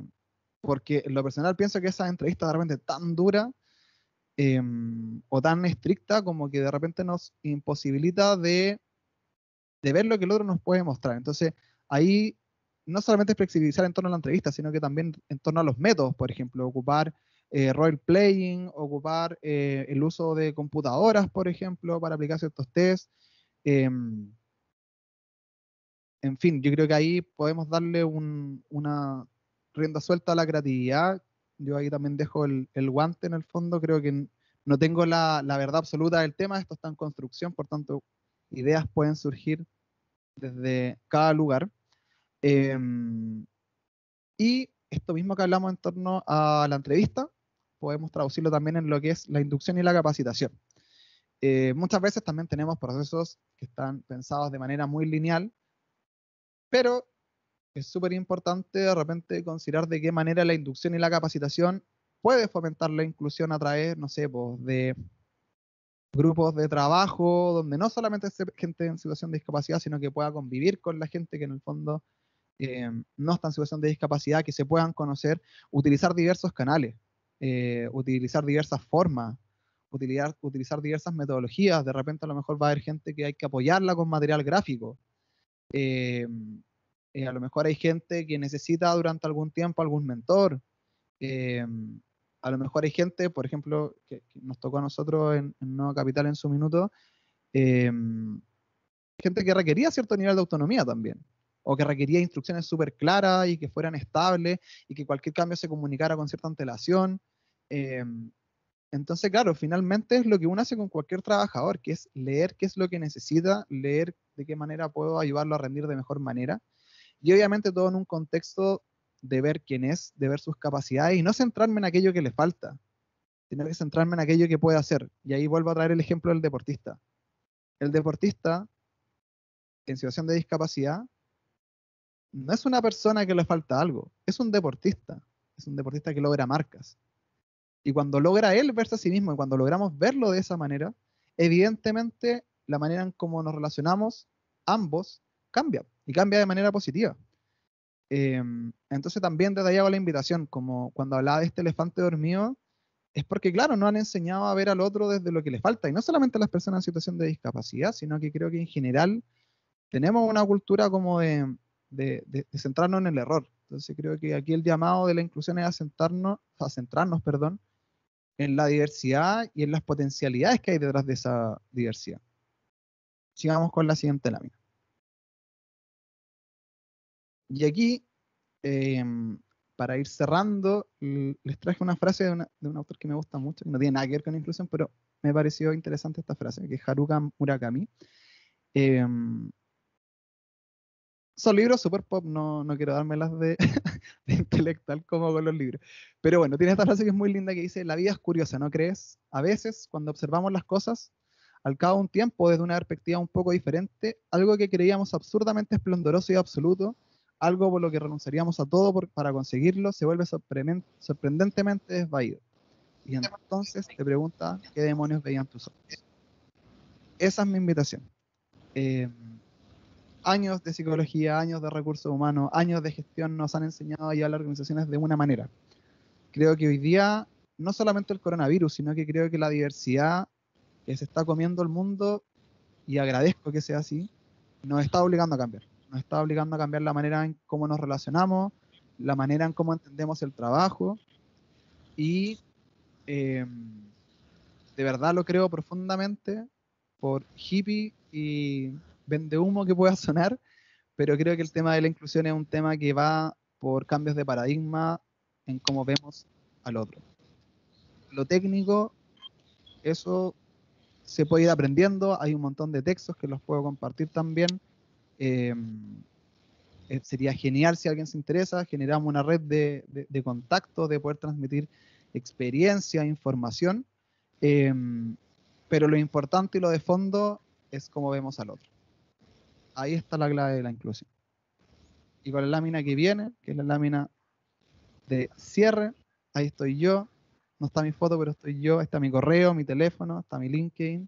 porque lo personal pienso que esa entrevista realmente tan dura Em, o tan estricta como que de repente nos imposibilita de, ver lo que el otro nos puede mostrar. Entonces, ahí no solamente es flexibilizar en torno a la entrevista, sino que también en torno a los métodos, por ejemplo, ocupar eh, role playing, ocupar eh, el uso de computadoras, por ejemplo, para aplicar ciertos test. Em, en fin, yo creo que ahí podemos darle una rienda suelta a la creatividad yo ahí también dejo el, guante en el fondo. Creo que no tengo la, verdad absoluta del tema. Esto está en construcción, por tanto, ideas pueden surgir desde cada lugar. Em, y esto mismo que hablamos en torno a la entrevista, podemos traducirlo también en lo que es la inducción y la capacitación. Eh, muchas veces también tenemos procesos que están pensados de manera muy lineal, pero es súper importante de repente considerar de qué manera la inducción y la capacitación puede fomentar la inclusión a través, no sé, pues, de grupos de trabajo donde no solamente es gente en situación de discapacidad, sino que pueda convivir con la gente que en el fondo eh, no está en situación de discapacidad, que se puedan conocer, utilizar diversos canales, eh, utilizar diversas formas, utilizar, utilizar diversas metodologías. De repente a lo mejor va a haber gente que hay que apoyarla con material gráfico. Eh, eh, a lo mejor hay gente que necesita durante algún tiempo algún mentor. Eh, a lo mejor hay gente, por ejemplo, que, nos tocó a nosotros en, en Nueva Capital en su minuto, eh, gente que requería cierto nivel de autonomía también, o que requería instrucciones súper claras y que fueran estables y que cualquier cambio se comunicara con cierta antelación. Entonces, claro, finalmente es lo que uno hace con cualquier trabajador, que es leer qué es lo que necesita, leer de qué manera puedo ayudarlo a rendir de mejor manera. Y obviamente todo en un contexto de ver quién es, de ver sus capacidades y no centrarme en aquello que le falta, tiene que centrarme en aquello que puede hacer. Y ahí vuelvo a traer el ejemplo del deportista. El deportista en situación de discapacidad no es una persona que le falta algo, es un deportista, es un deportista que logra marcas. Y cuando logra él verse a sí mismo y cuando logramos verlo de esa manera, evidentemente la manera en cómo nos relacionamos ambos cambia y cambia de manera positiva. Em, entonces también desde ahí la invitación, como cuando hablaba de este elefante dormido, es porque, claro, no han enseñado a ver al otro desde lo que le falta, y no solamente a las personas en situación de discapacidad, sino que creo que en general tenemos una cultura como de, centrarnos en el error. Entonces creo que aquí el llamado de la inclusión es a, a centrarnos perdón, en la diversidad y en las potencialidades que hay detrás de esa diversidad. Sigamos con la siguiente lámina. Y aquí, em, para ir cerrando, les traje una frase de, un autor que me gusta mucho, que no tiene nada que ver con inclusión, pero me pareció interesante esta frase, que es Haruka Murakami. Em, son libros super pop, no, no quiero dármelas de, de, intelectual como con los libros. Pero bueno, tiene esta frase que es muy linda que dice, la vida es curiosa, ¿no crees? A veces, cuando observamos las cosas, al cabo de un tiempo, desde una perspectiva un poco diferente, algo que creíamos absurdamente esplendoroso y absoluto, algo por lo que renunciaríamos a todo para conseguirlo, se vuelve sorprendentemente desvaído. Y entonces te pregunta qué demonios veían tus ojos. Esa es mi invitación. Em, años de psicología, años de recursos humanos, años de gestión nos han enseñado a llevar las organizaciones de una manera. Creo que hoy día, no solamente el coronavirus, sino que creo que la diversidad que se está comiendo el mundo, y agradezco que sea así, nos está obligando a cambiar nos está obligando a cambiar la manera en cómo nos relacionamos, la manera en cómo entendemos el trabajo y em, de verdad lo creo profundamente por hippie y vende humo que pueda sonar, pero creo que el tema de la inclusión es un tema que va por cambios de paradigma en cómo vemos al otro. Lo técnico, eso se puede ir aprendiendo, hay un montón de textos que los puedo compartir también Em, eh, sería genial si alguien se interesa, generamos una red de, de contactos, de poder transmitir experiencia, información, em, pero lo importante y lo de fondo es cómo vemos al otro. Ahí está la clave de la inclusión. Y con la lámina que viene, que es la lámina de cierre, ahí estoy yo, no está mi foto, pero estoy yo, está mi correo, mi teléfono, está mi LinkedIn,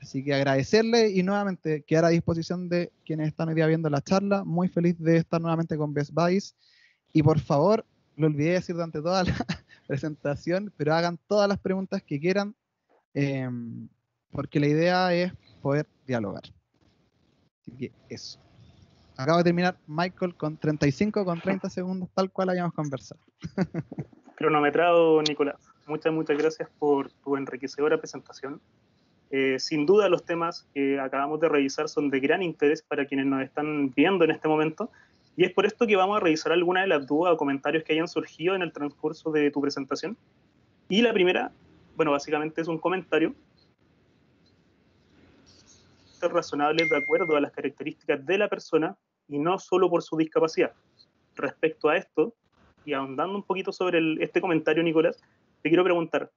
Así que agradecerle y nuevamente quedar a disposición de quienes están hoy día viendo la charla. Muy feliz de estar nuevamente con Best Buys. Y por favor, lo olvidé decir durante toda la presentación, pero hagan todas las preguntas que quieran, em, porque la idea es poder dialogar. Así que eso. Acabo de terminar, Michael, con 35, con 30 segundos, tal cual habíamos conversado. Cronometrado, Nicolás. Muchas, muchas gracias por tu enriquecedora presentación. Eh, sin duda los temas que acabamos de revisar son de gran interés para quienes nos están viendo en este momento y es por esto que vamos a revisar algunas de las dudas o comentarios que hayan surgido en el transcurso de tu presentación. Y la primera, bueno, básicamente es un comentario razonable de acuerdo a las características de la persona y no solo por su discapacidad. Respecto a esto, y ahondando un poquito sobre este comentario, Nicolás, te quiero preguntar,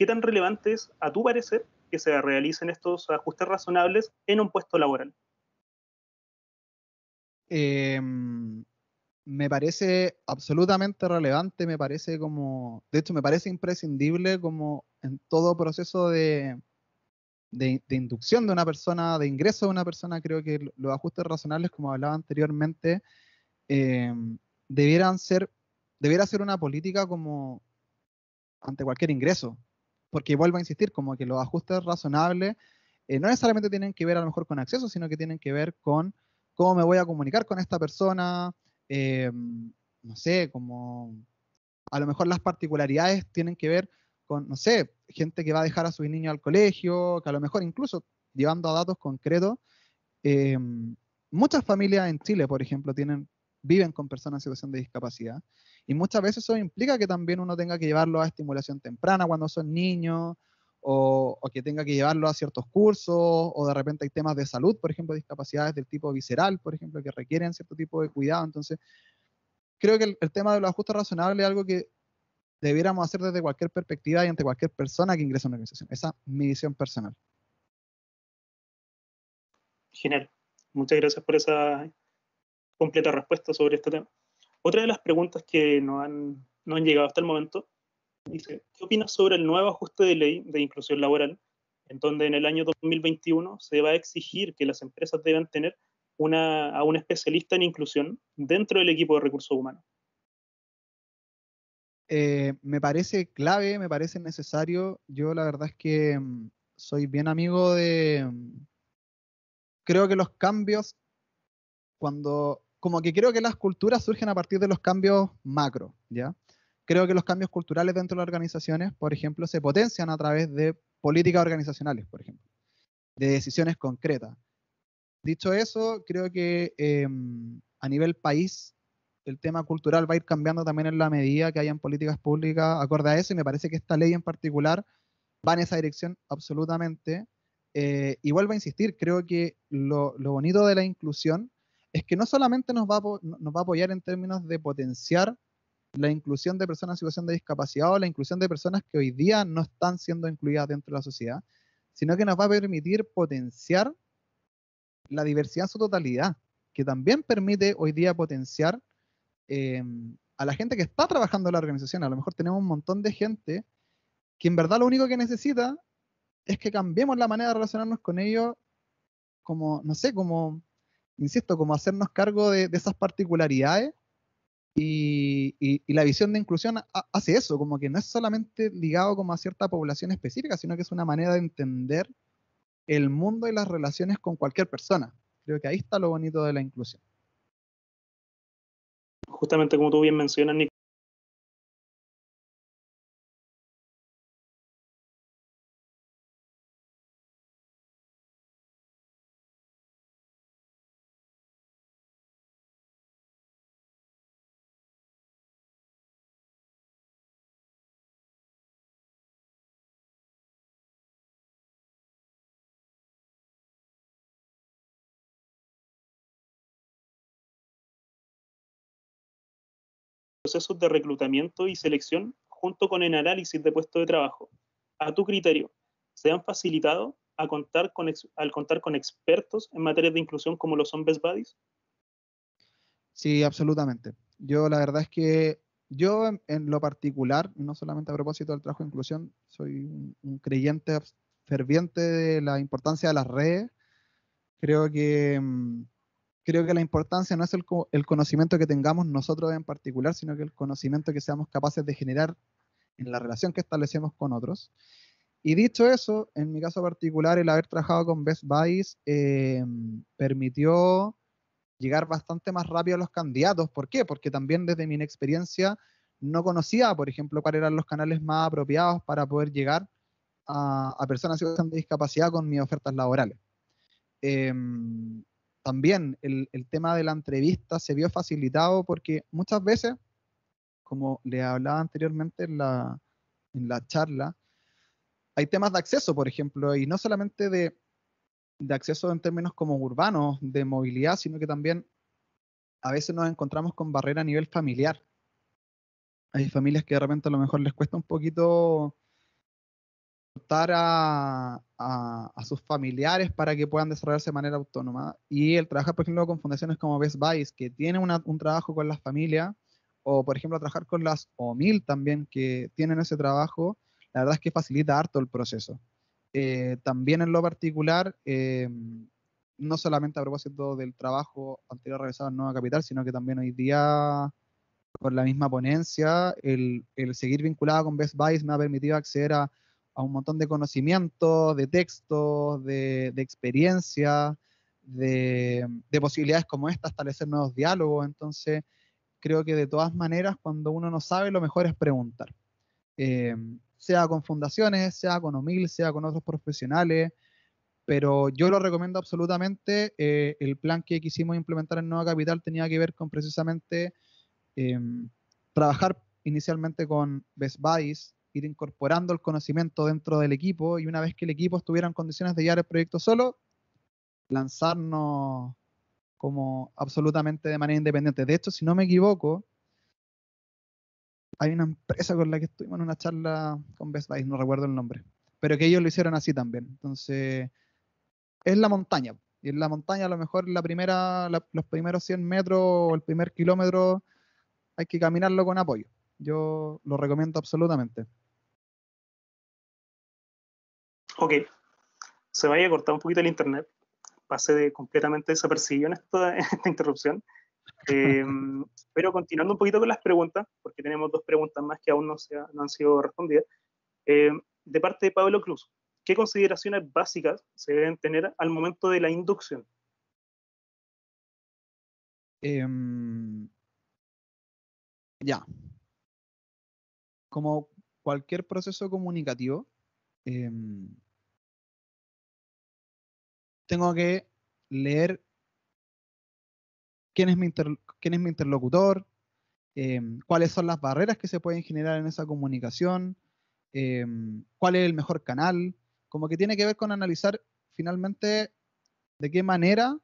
¿qué tan relevante es, a tu parecer, que se realicen estos ajustes razonables en un puesto laboral. Em, me parece absolutamente relevante, me parece como, de hecho me parece imprescindible como en todo proceso de, inducción de una persona, de ingreso de una persona, creo que los ajustes razonables, como hablaba anteriormente, em, debieran ser, debiera ser una política como ante cualquier ingreso, porque vuelvo a insistir, como que los ajustes razonables eh, no necesariamente tienen que ver a lo mejor con acceso, sino que tienen que ver con cómo me voy a comunicar con esta persona, em, no sé, como a lo mejor las particularidades tienen que ver con, no sé, gente que va a dejar a sus niños al colegio, que a lo mejor incluso llevando a datos concretos, em, muchas familias en Chile, por ejemplo, tienen, viven con personas en situación de discapacidad y muchas veces eso implica que también uno tenga que llevarlo a estimulación temprana cuando son niños, o, que tenga que llevarlo a ciertos cursos, o de repente hay temas de salud, por ejemplo, discapacidades del tipo visceral, por ejemplo, que requieren cierto tipo de cuidado. Entonces, creo que el, tema de los ajustes razonables es algo que debiéramos hacer desde cualquier perspectiva y ante cualquier persona que ingresa a una organización. Esa es mi visión personal. Genial. Muchas gracias por esa completa respuesta sobre este tema. Otra de las preguntas que no han, llegado hasta el momento dice, ¿qué opinas sobre el nuevo ajuste de ley de inclusión laboral, en donde en el año 2021 se va a exigir que las empresas deban tener una, a un especialista en inclusión dentro del equipo de recursos humanos? Eh, me parece clave, me parece necesario. Yo la verdad es que mm, soy bien amigo de... Mm, creo que los cambios, cuando como que creo que las culturas surgen a partir de los cambios macro, ¿ya? Creo que los cambios culturales dentro de las organizaciones, por ejemplo, se potencian a través de políticas organizacionales, por ejemplo, de decisiones concretas. Dicho eso, creo que em, a nivel país el tema cultural va a ir cambiando también en la medida que hayan políticas públicas acorde a eso y me parece que esta ley en particular va en esa dirección absolutamente. y eh, vuelvo a insistir, creo que lo bonito de la inclusión es que no solamente nos va, a, nos va a apoyar en términos de potenciar la inclusión de personas en situación de discapacidad o la inclusión de personas que hoy día no están siendo incluidas dentro de la sociedad, sino que nos va a permitir potenciar la diversidad en su totalidad, que también permite hoy día potenciar em, a la gente que está trabajando en la organización. A lo mejor tenemos un montón de gente que en verdad lo único que necesita es que cambiemos la manera de relacionarnos con ellos, como, no sé, como insisto, como hacernos cargo de, esas particularidades y, la visión de inclusión hace eso, como que no es solamente ligado como a cierta población específica, sino que es una manera de entender el mundo y las relaciones con cualquier persona. Creo que ahí está lo bonito de la inclusión. Justamente como tú bien mencionas, Nick. procesos de reclutamiento y selección junto con el análisis de puesto de trabajo, a tu criterio, se han facilitado a contar con al contar con expertos en materia de inclusión como lo son Best Buddies? Sí, absolutamente. Yo la verdad es que yo en, lo particular, no solamente a propósito del trabajo de inclusión, soy un, creyente ferviente de la importancia de las redes. Creo que... Mm, creo que la importancia no es el, conocimiento que tengamos nosotros en particular, sino que el conocimiento que seamos capaces de generar en la relación que establecemos con otros. Y dicho eso, en mi caso particular, el haber trabajado con Best Buys eh, permitió llegar bastante más rápido a los candidatos. ¿Por qué? Porque también desde mi experiencia no conocía, por ejemplo, cuáles eran los canales más apropiados para poder llegar a, personas con discapacidad con mis ofertas laborales. Em, también el, el, tema de la entrevista se vio facilitado porque muchas veces, como le hablaba anteriormente en la, en la charla, hay temas de acceso, por ejemplo, y no solamente de, de acceso en términos como urbanos, de movilidad, sino que también a veces nos encontramos con barrera a nivel familiar. Hay familias que de repente a lo mejor les cuesta un poquito a, a, sus familiares para que puedan desarrollarse de manera autónoma. Y el trabajar, por ejemplo, con fundaciones como Best Buys, que tienen un trabajo con las familias, o por ejemplo, trabajar con las OMIL también, que tienen ese trabajo, la verdad es que facilita harto el proceso. Eh, también en lo particular, eh, no solamente a propósito del trabajo anterior realizado en Nueva Capital, sino que también hoy día por la misma ponencia, el, el, seguir vinculado con Best Buys me ha permitido acceder a a un montón de conocimientos, de textos, de, experiencia, de, posibilidades como esta, establecer nuevos diálogos. Entonces, creo que de todas maneras, cuando uno no sabe, lo mejor es preguntar. Eh, sea con fundaciones, sea con OMIL, sea con otros profesionales, pero yo lo recomiendo absolutamente. Eh, el plan que quisimos implementar en Nueva Capital tenía que ver con precisamente em, trabajar inicialmente con Best Buys, ir incorporando el conocimiento dentro del equipo y una vez que el equipo estuviera en condiciones de llevar el proyecto solo, lanzarnos como absolutamente de manera independiente. De hecho, si no me equivoco, hay una empresa con la que estuvimos en una charla con Best Buy, no recuerdo el nombre, pero que ellos lo hicieron así también. Entonces, es la montaña. Y en la montaña a lo mejor la primera, los primeros 100 metros o el primer kilómetro hay que caminarlo con apoyo. Yo lo recomiendo absolutamente. Ok, se vaya a cortar un poquito el internet, pasé de completamente desapercibido en esta, interrupción. Em, pero continuando un poquito con las preguntas, porque tenemos dos preguntas más que aún no, se han sido respondidas. Em, de parte de Pablo Cruz, ¿qué consideraciones básicas se deben tener al momento de la inducción? Em, ya. Como cualquier proceso comunicativo, tengo que leer quién es mi, quién es mi interlocutor, em, cuáles son las barreras que se pueden generar en esa comunicación, em, cuál es el mejor canal, como que tiene que ver con analizar finalmente de qué manera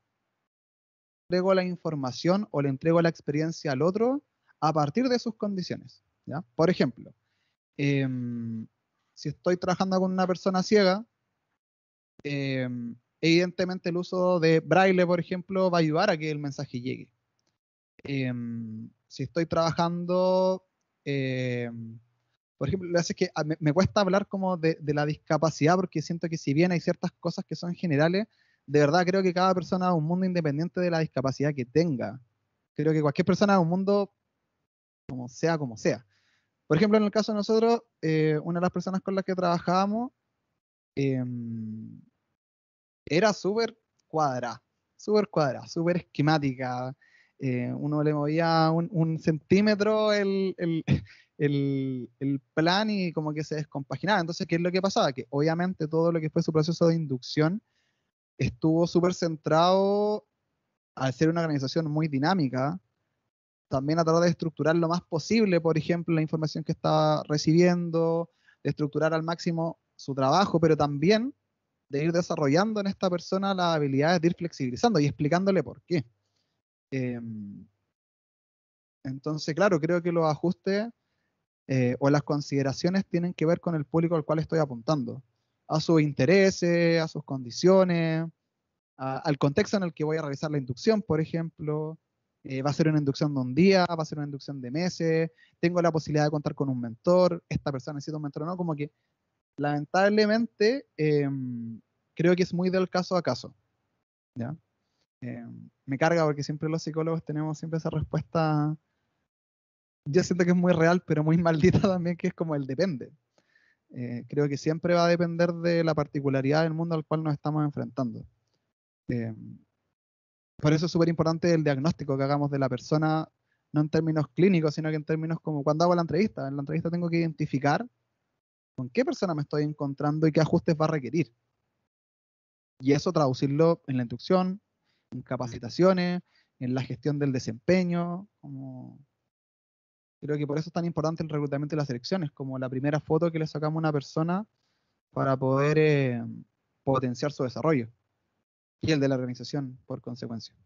entrego la información o le entrego la experiencia al otro a partir de sus condiciones. Por ejemplo, em, si estoy trabajando con una persona ciega, evidentemente el uso de braille, por ejemplo, va a ayudar a que el mensaje llegue. Em, si estoy trabajando, em, por ejemplo, lo hace que ah, me, cuesta hablar como de, la discapacidad, porque siento que si bien hay ciertas cosas que son generales, de verdad creo que cada persona es un mundo independiente de la discapacidad que tenga. Creo que cualquier persona es un mundo como sea, como sea. Por ejemplo, en el caso de nosotros, eh, una de las personas con las que trabajábamos, em, era súper cuadra, súper cuadra, súper esquemática. Eh, uno le movía un, centímetro el, el, el, el, plan y como que se descompaginaba. Entonces, ¿qué es lo que pasaba? Que obviamente todo lo que fue su proceso de inducción estuvo súper centrado al ser una organización muy dinámica, también a tratar de estructurar lo más posible, por ejemplo, la información que estaba recibiendo, de estructurar al máximo su trabajo, pero también de ir desarrollando en esta persona las habilidades de ir flexibilizando y explicándole por qué. Em, entonces, claro, creo que los ajustes eh, o las consideraciones tienen que ver con el público al cual estoy apuntando, a sus intereses, a sus condiciones, al contexto en el que voy a realizar la inducción, por ejemplo. Eh, va a ser una inducción de un día, va a ser una inducción de meses, tengo la posibilidad de contar con un mentor, esta persona necesita un mentor o no, como que lamentablemente, em, creo que es muy del caso a caso. Em, me carga porque siempre los psicólogos tenemos siempre esa respuesta. Yo siento que es muy real, pero muy maldita también, que es como el depende. Eh, creo que siempre va a depender de la particularidad del mundo al cual nos estamos enfrentando. Em, por eso es súper importante el diagnóstico que hagamos de la persona, no en términos clínicos, sino que en términos como cuando hago la entrevista. En la entrevista tengo que identificar con qué persona me estoy encontrando y qué ajustes va a requerir. Y eso traducirlo en la instrucción, en capacitaciones, en la gestión del desempeño. Creo que por eso es tan importante el reclutamiento de las elecciones, como la primera foto que le sacamos a una persona para poder eh, potenciar su desarrollo y el de la organización, por consecuencia.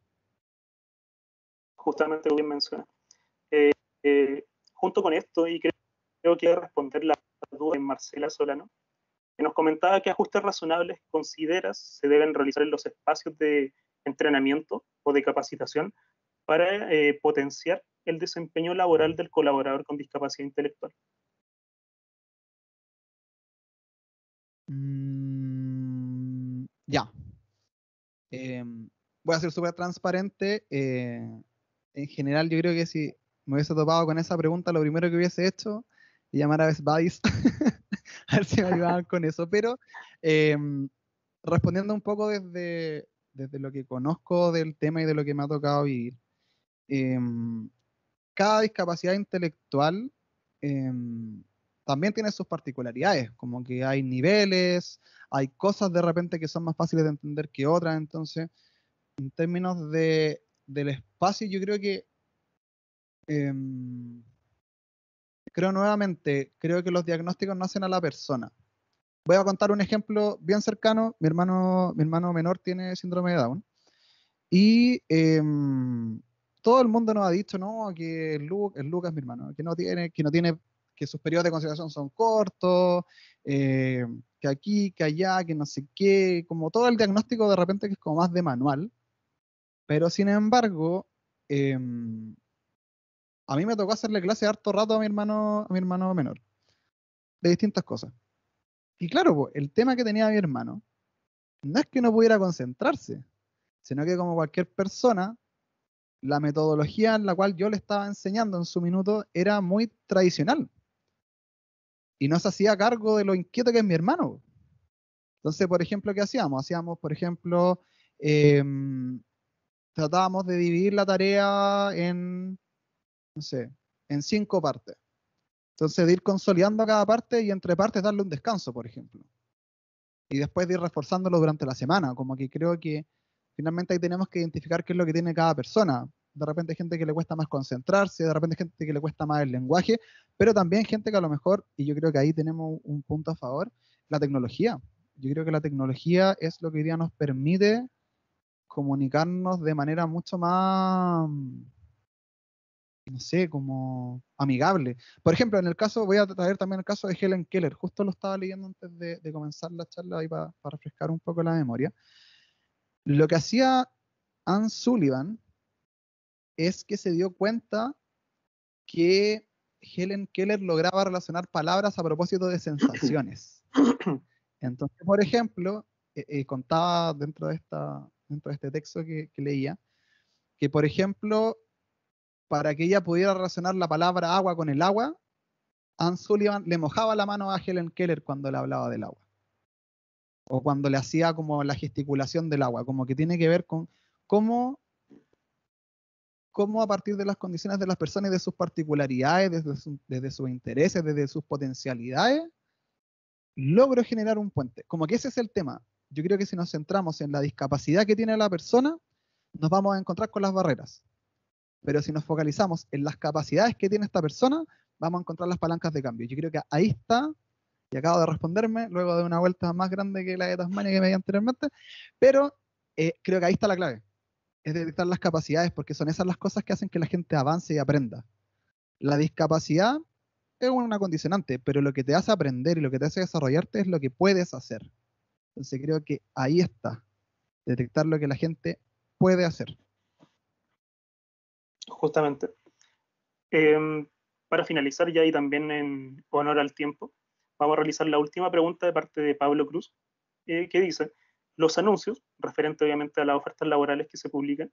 Justamente lo que menciona. Eh, eh, junto con esto, y creo, creo que responder la duda en Marcela Solano, que nos comentaba que ajustes razonables consideras se deben realizar en los espacios de entrenamiento o de capacitación para eh, potenciar el desempeño laboral del colaborador con discapacidad intelectual. Mm, ya. Em, voy a ser súper transparente. Eh, en general, yo creo que si me hubiese topado con esa pregunta, lo primero que hubiese hecho y llamar a Best Buddies a ver si me ayudaban con eso. Pero em, respondiendo un poco desde, lo que conozco del tema y de lo que me ha tocado vivir, em, cada discapacidad intelectual em, también tiene sus particularidades, como que hay niveles, hay cosas de repente que son más fáciles de entender que otras, entonces, en términos de, del espacio, yo creo que creo nuevamente, creo que los diagnósticos nacen a la persona. Voy a contar un ejemplo bien cercano. Mi hermano, mi hermano menor tiene síndrome de Down. Y em, todo el mundo nos ha dicho, no, que Luke, el Lucas, mi hermano, que no tiene, que no tiene, que sus periodos de consideración son cortos, em, que aquí, que allá, que no sé qué, como todo el diagnóstico de repente que es como más de manual. Pero sin embargo, em, a mí me tocó hacerle clase harto rato a mi hermano, a mi hermano menor, de distintas cosas. Y claro, el tema que tenía mi hermano no es que no pudiera concentrarse, sino que como cualquier persona, la metodología en la cual yo le estaba enseñando en su minuto era muy tradicional. Y no se hacía cargo de lo inquieto que es mi hermano. Entonces, por ejemplo, ¿qué hacíamos? Hacíamos, por ejemplo, em, tratábamos de dividir la tarea en no sé, en cinco partes. Entonces, de ir consolidando cada parte y entre partes darle un descanso, por ejemplo. Y después de ir reforzándolo durante la semana, como que creo que finalmente ahí tenemos que identificar qué es lo que tiene cada persona. De repente hay gente que le cuesta más concentrarse, de repente hay gente que le cuesta más el lenguaje, pero también gente que a lo mejor, y yo creo que ahí tenemos un punto a favor, la tecnología. Yo creo que la tecnología es lo que hoy día nos permite comunicarnos de manera mucho más no sé, como amigable. Por ejemplo, en el caso, voy a traer también el caso de Helen Keller, justo lo estaba leyendo antes de, comenzar la charla ahí para refrescar un poco la memoria. Lo que hacía Anne Sullivan es que se dio cuenta que Helen Keller lograba relacionar palabras a propósito de sensaciones. Entonces, por ejemplo, eh, eh, contaba dentro de, esta, dentro de este texto que leía, que por ejemplo para que ella pudiera relacionar la palabra agua con el agua, Anne Sullivan le mojaba la mano a Helen Keller cuando le hablaba del agua. O cuando le hacía como la gesticulación del agua, como que tiene que ver con cómo, cómo a partir de las condiciones de las personas y de sus particularidades, desde, desde sus intereses, desde sus potencialidades, logro generar un puente. Como que ese es el tema. Yo creo que si nos centramos en la discapacidad que tiene la persona, nos vamos a encontrar con las barreras. Pero si nos focalizamos en las capacidades que tiene esta persona, vamos a encontrar las palancas de cambio. Yo creo que ahí está, y acabo de responderme, luego de una vuelta más grande que la de Tasmania que me di anteriormente, pero eh, creo que ahí está la clave. Es detectar las capacidades, porque son esas las cosas que hacen que la gente avance y aprenda. La discapacidad es una condicionante, pero lo que te hace aprender y lo que te hace desarrollarte es lo que puedes hacer. Entonces creo que ahí está, detectar lo que la gente puede hacer. Justamente. Em, para finalizar ya y también en honor al tiempo, vamos a realizar la última pregunta de parte de Pablo Cruz, eh, que dice, los anuncios, referente obviamente a las ofertas laborales que se publican,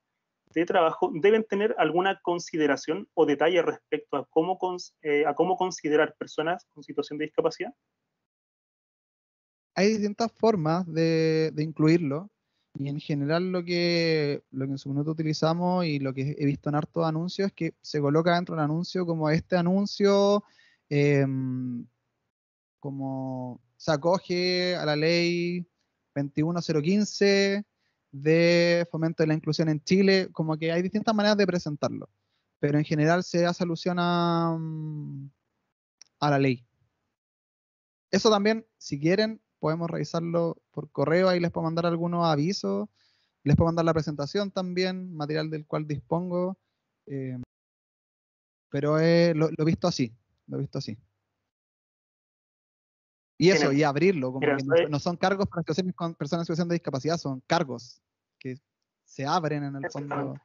de trabajo, deben tener alguna consideración o detalle respecto a cómo, eh, a cómo considerar personas con situación de discapacidad? Hay distintas formas de incluirlo. Y en general lo que, en su minuto utilizamos y lo que he visto en de anuncios es que se coloca dentro del anuncio como este anuncio, em, como se acoge a la ley 21015 de fomento de la inclusión en Chile, como que hay distintas maneras de presentarlo, pero en general se hace alusión a, mm, a la ley. Eso también, si quieren, podemos revisarlo por correo, ahí les puedo mandar algunos avisos, les puedo mandar la presentación también, material del cual dispongo, eh, pero eh, lo he visto así, lo he visto así. Y eso, y abrirlo, no, son cargos para personas en situación de discapacidad, son cargos que se abren en el fondo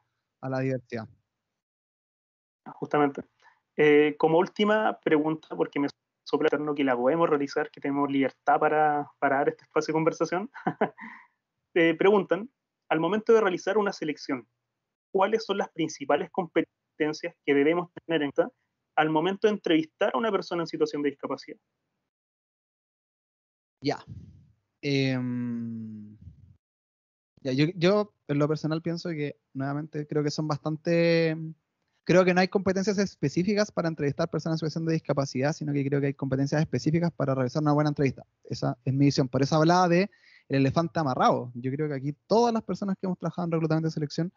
a la diversidad. Justamente. Eh, como última pregunta, porque me que la podemos realizar, que tenemos libertad para, dar este espacio de conversación, te preguntan, al momento de realizar una selección, ¿cuáles son las principales competencias que debemos tener en cuenta al momento de entrevistar a una persona en situación de discapacidad? Ya. Em, yo en lo personal pienso que nuevamente creo que son bastante creo que no hay competencias específicas para entrevistar personas en situación de discapacidad, sino que creo que hay competencias específicas para realizar una buena entrevista. Esa es mi visión. Por eso hablaba de el elefante amarrado. Yo creo que aquí todas las personas que hemos trabajado en reclutamiento de selección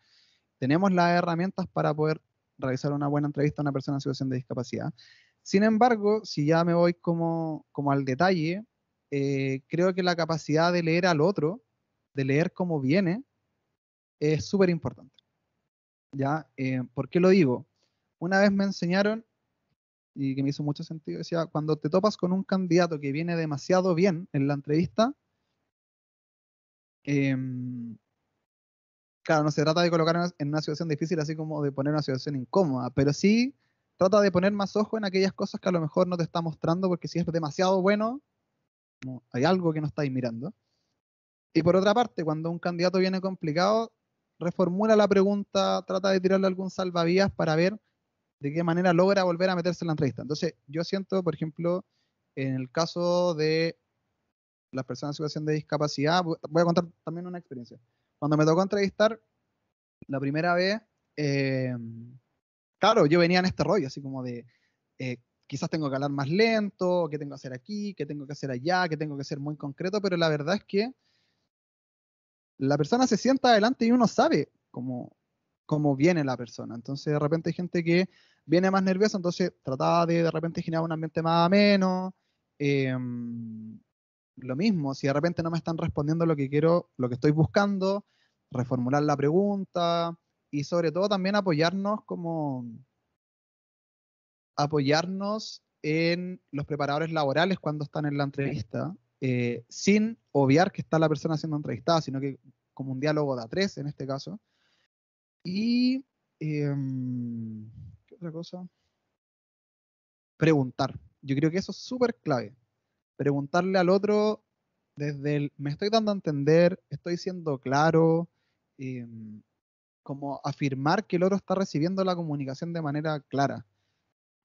tenemos las herramientas para poder realizar una buena entrevista a una persona en situación de discapacidad. Sin embargo, si ya me voy como, como al detalle, eh, creo que la capacidad de leer al otro, de leer cómo viene, es súper importante. ¿ya? Eh, ¿Por qué lo digo? Una vez me enseñaron, y que me hizo mucho sentido, decía, cuando te topas con un candidato que viene demasiado bien en la entrevista, em, claro, no se trata de colocar en una situación difícil, así como de poner una situación incómoda, pero sí trata de poner más ojo en aquellas cosas que a lo mejor no te está mostrando, porque si es demasiado bueno, hay algo que no estáis mirando. Y por otra parte, cuando un candidato viene complicado, reformula la pregunta, trata de tirarle algún salvavidas para ver de qué manera logra volver a meterse en la entrevista. Entonces, yo siento, por ejemplo, en el caso de las personas en situación de discapacidad, voy a contar también una experiencia. Cuando me tocó entrevistar la primera vez, eh, claro, yo venía en este rollo, así como de, eh, quizás tengo que hablar más lento, qué tengo que hacer aquí, qué tengo que hacer allá, qué tengo que ser muy concreto, pero la verdad es que la persona se sienta adelante y uno sabe cómo, viene la persona. Entonces, de repente hay gente que viene más nerviosa, entonces trataba de de repente generar un ambiente más ameno. Em, lo mismo, si de repente no me están respondiendo lo que quiero, lo que estoy buscando, reformular la pregunta y sobre todo también apoyarnos como apoyarnos en los preparadores laborales cuando están en la entrevista, eh, sin obviar que está la persona siendo entrevistada, sino que como un diálogo de a tres en este caso. Y, em, ¿qué otra cosa? Preguntar. Yo creo que eso es súper clave. Preguntarle al otro desde el, me estoy dando a entender, estoy siendo claro, em, como afirmar que el otro está recibiendo la comunicación de manera clara.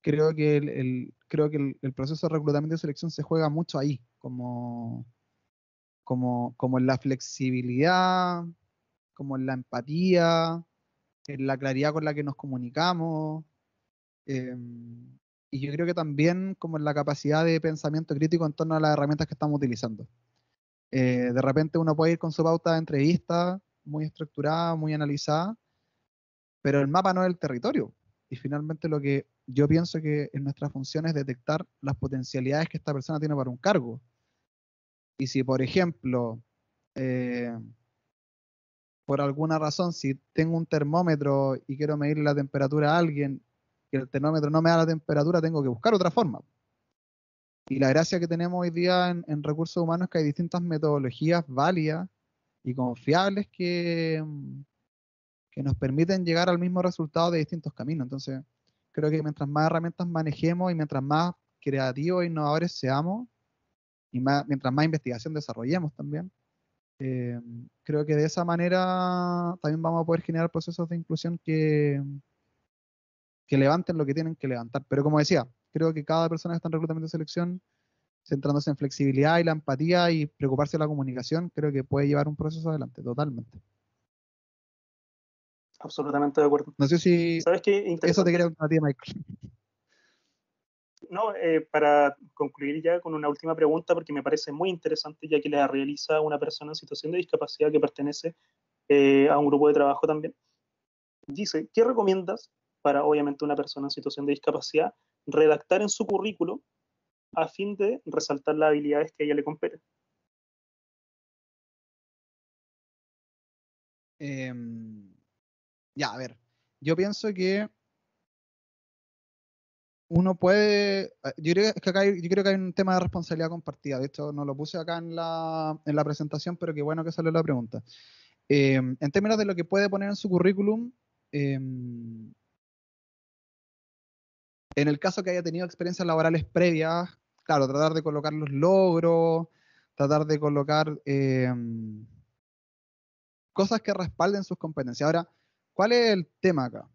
Creo que el, creo que el, proceso de reclutamiento y selección se juega mucho ahí, como, como, como en la flexibilidad, como en la empatía, en la claridad con la que nos comunicamos. Em, y yo creo que también como en la capacidad de pensamiento crítico en torno a las herramientas que estamos utilizando. Eh, de repente uno puede ir con su pauta de entrevista muy estructurada, muy analizada, pero el mapa no es el territorio. Y finalmente lo que yo pienso que en nuestra función es detectar las potencialidades que esta persona tiene para un cargo. Y si, por ejemplo, eh, por alguna razón, si tengo un termómetro y quiero medir la temperatura a alguien y el termómetro no me da la temperatura, tengo que buscar otra forma. Y la gracia que tenemos hoy día en, recursos humanos es que hay distintas metodologías válidas y confiables que, que nos permiten llegar al mismo resultado de distintos caminos. Entonces, Creo que mientras más herramientas manejemos y mientras más creativos e innovadores seamos, y mientras más investigación desarrollemos también, eh, creo que de esa manera también vamos a poder generar procesos de inclusión que, que levanten lo que tienen que levantar. Pero como decía, creo que cada persona que está en reclutamiento de selección, centrándose en flexibilidad y la empatía y preocuparse de la comunicación, creo que puede llevar un proceso adelante, totalmente absolutamente de acuerdo. No sé si ¿Sabes qué? eso te queda a ti, Michael. No, eh, para concluir ya con una última pregunta, porque me parece muy interesante, ya que la realiza una persona en situación de discapacidad que pertenece eh, a un grupo de trabajo también. Dice, ¿qué recomiendas para, obviamente, una persona en situación de discapacidad redactar en su currículo a fin de resaltar las habilidades que a ella le competen? Eh, em, ya, a ver. Yo pienso que uno puede. Eh, yo creo que hay, un tema de responsabilidad compartida. De hecho, no lo puse acá en la, en la presentación, pero qué bueno que salió la pregunta. Em, en términos de lo que puede poner en su currículum, em, en el caso que haya tenido experiencias laborales previas, claro, tratar de colocar los logros, tratar de colocar em, cosas que respalden sus competencias. Ahora, ¿Cuál es el tema acá?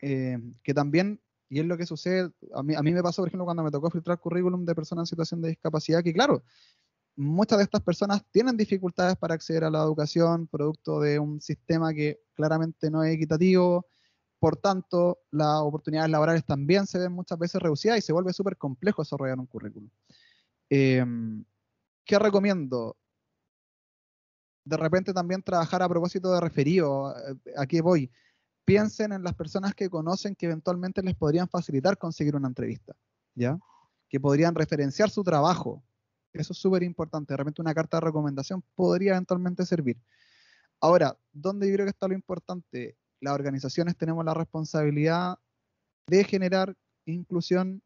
Eh, que también, y es lo que sucede, a mí, a mí me pasó, por ejemplo, cuando me tocó filtrar currículum de personas en situación de discapacidad, que claro, muchas de estas personas tienen dificultades para acceder a la educación, producto de un sistema que claramente no es equitativo, por tanto, las oportunidades laborales también se ven muchas veces reducidas y se vuelve súper complejo desarrollar un currículum. Eh, ¿Qué recomiendo? de repente también trabajar a propósito de referido, eh, ¿a qué voy? Piensen en las personas que conocen que eventualmente les podrían facilitar conseguir una entrevista, ¿ya? Que podrían referenciar su trabajo. Eso es súper importante. De repente una carta de recomendación podría eventualmente servir. Ahora, ¿dónde yo creo que está lo importante? Las organizaciones tenemos la responsabilidad de generar inclusión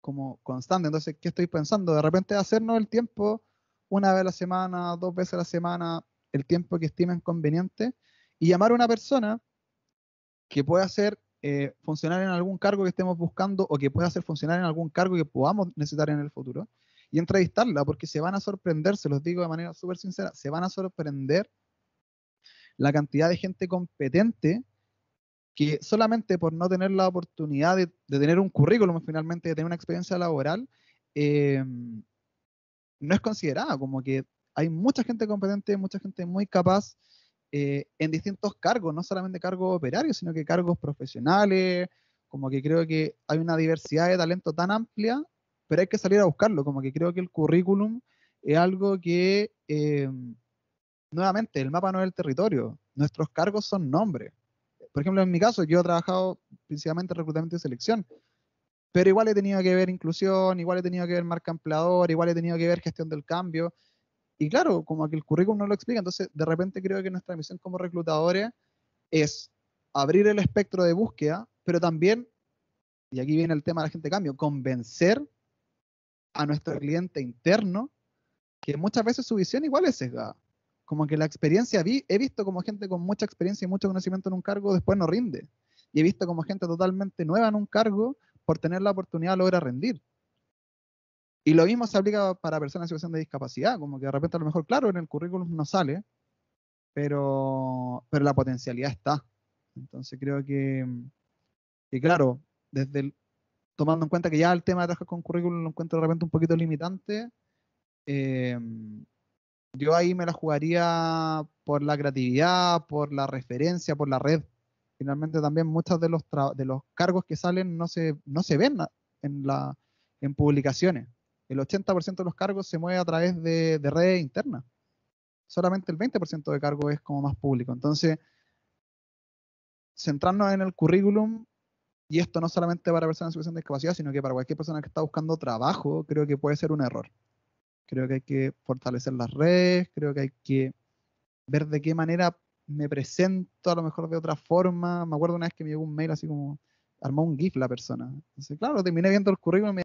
como constante. Entonces, ¿qué estoy pensando? De repente hacernos el tiempo una vez a la semana, dos veces a la semana, el tiempo que estimen conveniente, y llamar a una persona que pueda ser eh, funcionar en algún cargo que estemos buscando o que pueda hacer funcionar en algún cargo que podamos necesitar en el futuro y entrevistarla, porque se van a sorprender, se los digo de manera súper sincera, se van a sorprender la cantidad de gente competente que solamente por no tener la oportunidad de, de tener un currículum finalmente, de tener una experiencia laboral, eh, no es considerada, como que hay mucha gente competente, mucha gente muy capaz eh, en distintos cargos, no solamente cargos operarios, sino que cargos profesionales, como que creo que hay una diversidad de talento tan amplia, pero hay que salir a buscarlo, como que creo que el currículum es algo que, eh, nuevamente, el mapa no es el territorio, nuestros cargos son nombres. Por ejemplo, en mi caso, yo he trabajado principalmente en reclutamiento y selección, pero igual he tenido que ver inclusión, igual he tenido que ver marca empleador, igual he tenido que ver gestión del cambio. Y claro, como que el currículum no lo explica, entonces de repente creo que nuestra misión como reclutadores es abrir el espectro de búsqueda, pero también, y aquí viene el tema de la gente de cambio, convencer a nuestro cliente interno que muchas veces su visión igual es sesgada. Como que la experiencia, vi, he visto como gente con mucha experiencia y mucho conocimiento en un cargo después no rinde. Y he visto como gente totalmente nueva en un cargo por tener la oportunidad logra rendir. Y lo mismo se aplica para personas en situación de discapacidad, como que de repente a lo mejor, claro, en el currículum no sale, pero, pero la potencialidad está. Entonces creo que, claro, desde tomando en cuenta que ya el tema de trabajar con currículum lo encuentro de repente un poquito limitante, eh, yo ahí me la jugaría por la creatividad, por la referencia, por la red finalmente también muchos de los, de los cargos que salen no se, no se ven en, la, en publicaciones. El 80% de los cargos se mueve a través de, de redes internas. Solamente el 20% de cargos es como más público. Entonces, centrarnos en el currículum, y esto no solamente para personas en situación de discapacidad, sino que para cualquier persona que está buscando trabajo, creo que puede ser un error. Creo que hay que fortalecer las redes, creo que hay que ver de qué manera me presento a lo mejor de otra forma. Me acuerdo una vez que me llegó un mail así como, armó un GIF la persona. Entonces, claro, terminé viendo el currículum.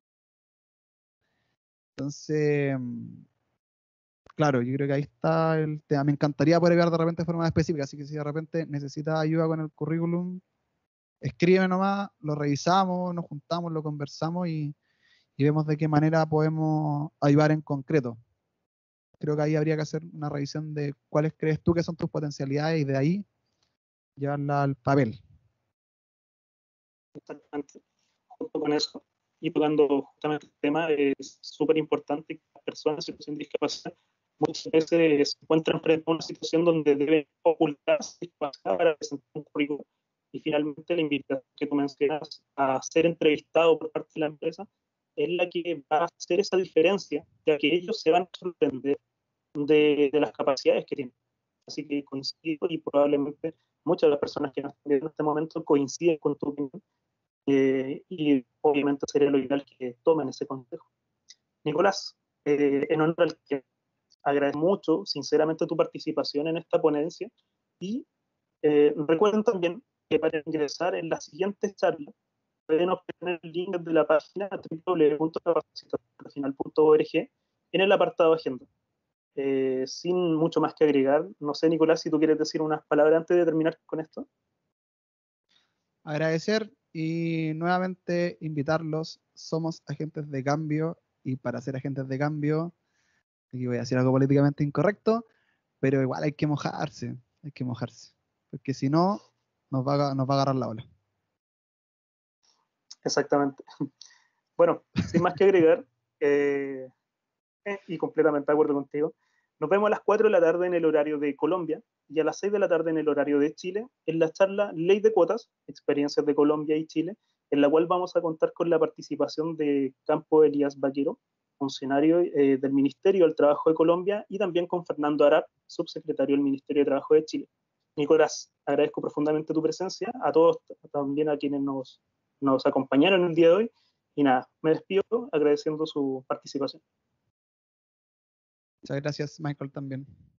Entonces, claro, yo creo que ahí está el tema. Me encantaría poder ayudar de repente de forma específica, así que si de repente necesitas ayuda con el currículum, escríbeme nomás, lo revisamos, nos juntamos, lo conversamos y vemos de qué manera podemos ayudar en concreto creo que ahí habría que hacer una revisión de cuáles crees tú que son tus potencialidades y de ahí llevarla al papel. Exactamente. Junto con eso, y tocando justamente el tema, es súper importante que las personas en situación de discapacidad muchas veces se encuentran frente a una situación donde deben ocultarse para presentar un currículum. Y finalmente la invitación que tú a ser entrevistado por parte de la empresa es la que va a hacer esa diferencia, ya que ellos se van a sorprender de, las capacidades que tiene, Así que coincido y probablemente muchas de las personas que nos están en este momento coinciden con tu opinión eh, y obviamente sería lo ideal que tomen ese consejo. Nicolás, eh, en honor al que agradezco mucho, sinceramente, tu participación en esta ponencia y eh, recuerden también que para ingresar en la siguiente charlas pueden obtener el link de la página www.capacitacional.org en el apartado agenda. Eh, sin mucho más que agregar, no sé, Nicolás, si tú quieres decir unas palabras antes de terminar con esto. Agradecer y nuevamente invitarlos. Somos agentes de cambio y para ser agentes de cambio, aquí voy a decir algo políticamente incorrecto, pero igual hay que mojarse, hay que mojarse, porque si no, nos va a, nos va a agarrar la ola. Exactamente. Bueno, sin más que agregar, eh, eh, y completamente de acuerdo contigo. Nos vemos a las 4 de la tarde en el horario de Colombia y a las 6 de la tarde en el horario de Chile en la charla Ley de Cuotas, Experiencias de Colombia y Chile, en la cual vamos a contar con la participación de Campo Elías Vaquero, funcionario eh, del Ministerio del Trabajo de Colombia, y también con Fernando Arar, subsecretario del Ministerio de Trabajo de Chile. Nicolás, agradezco profundamente tu presencia, a todos también a quienes nos, nos acompañaron el día de hoy. Y nada, me despido agradeciendo su participación. Muchas gracias, Michael, también.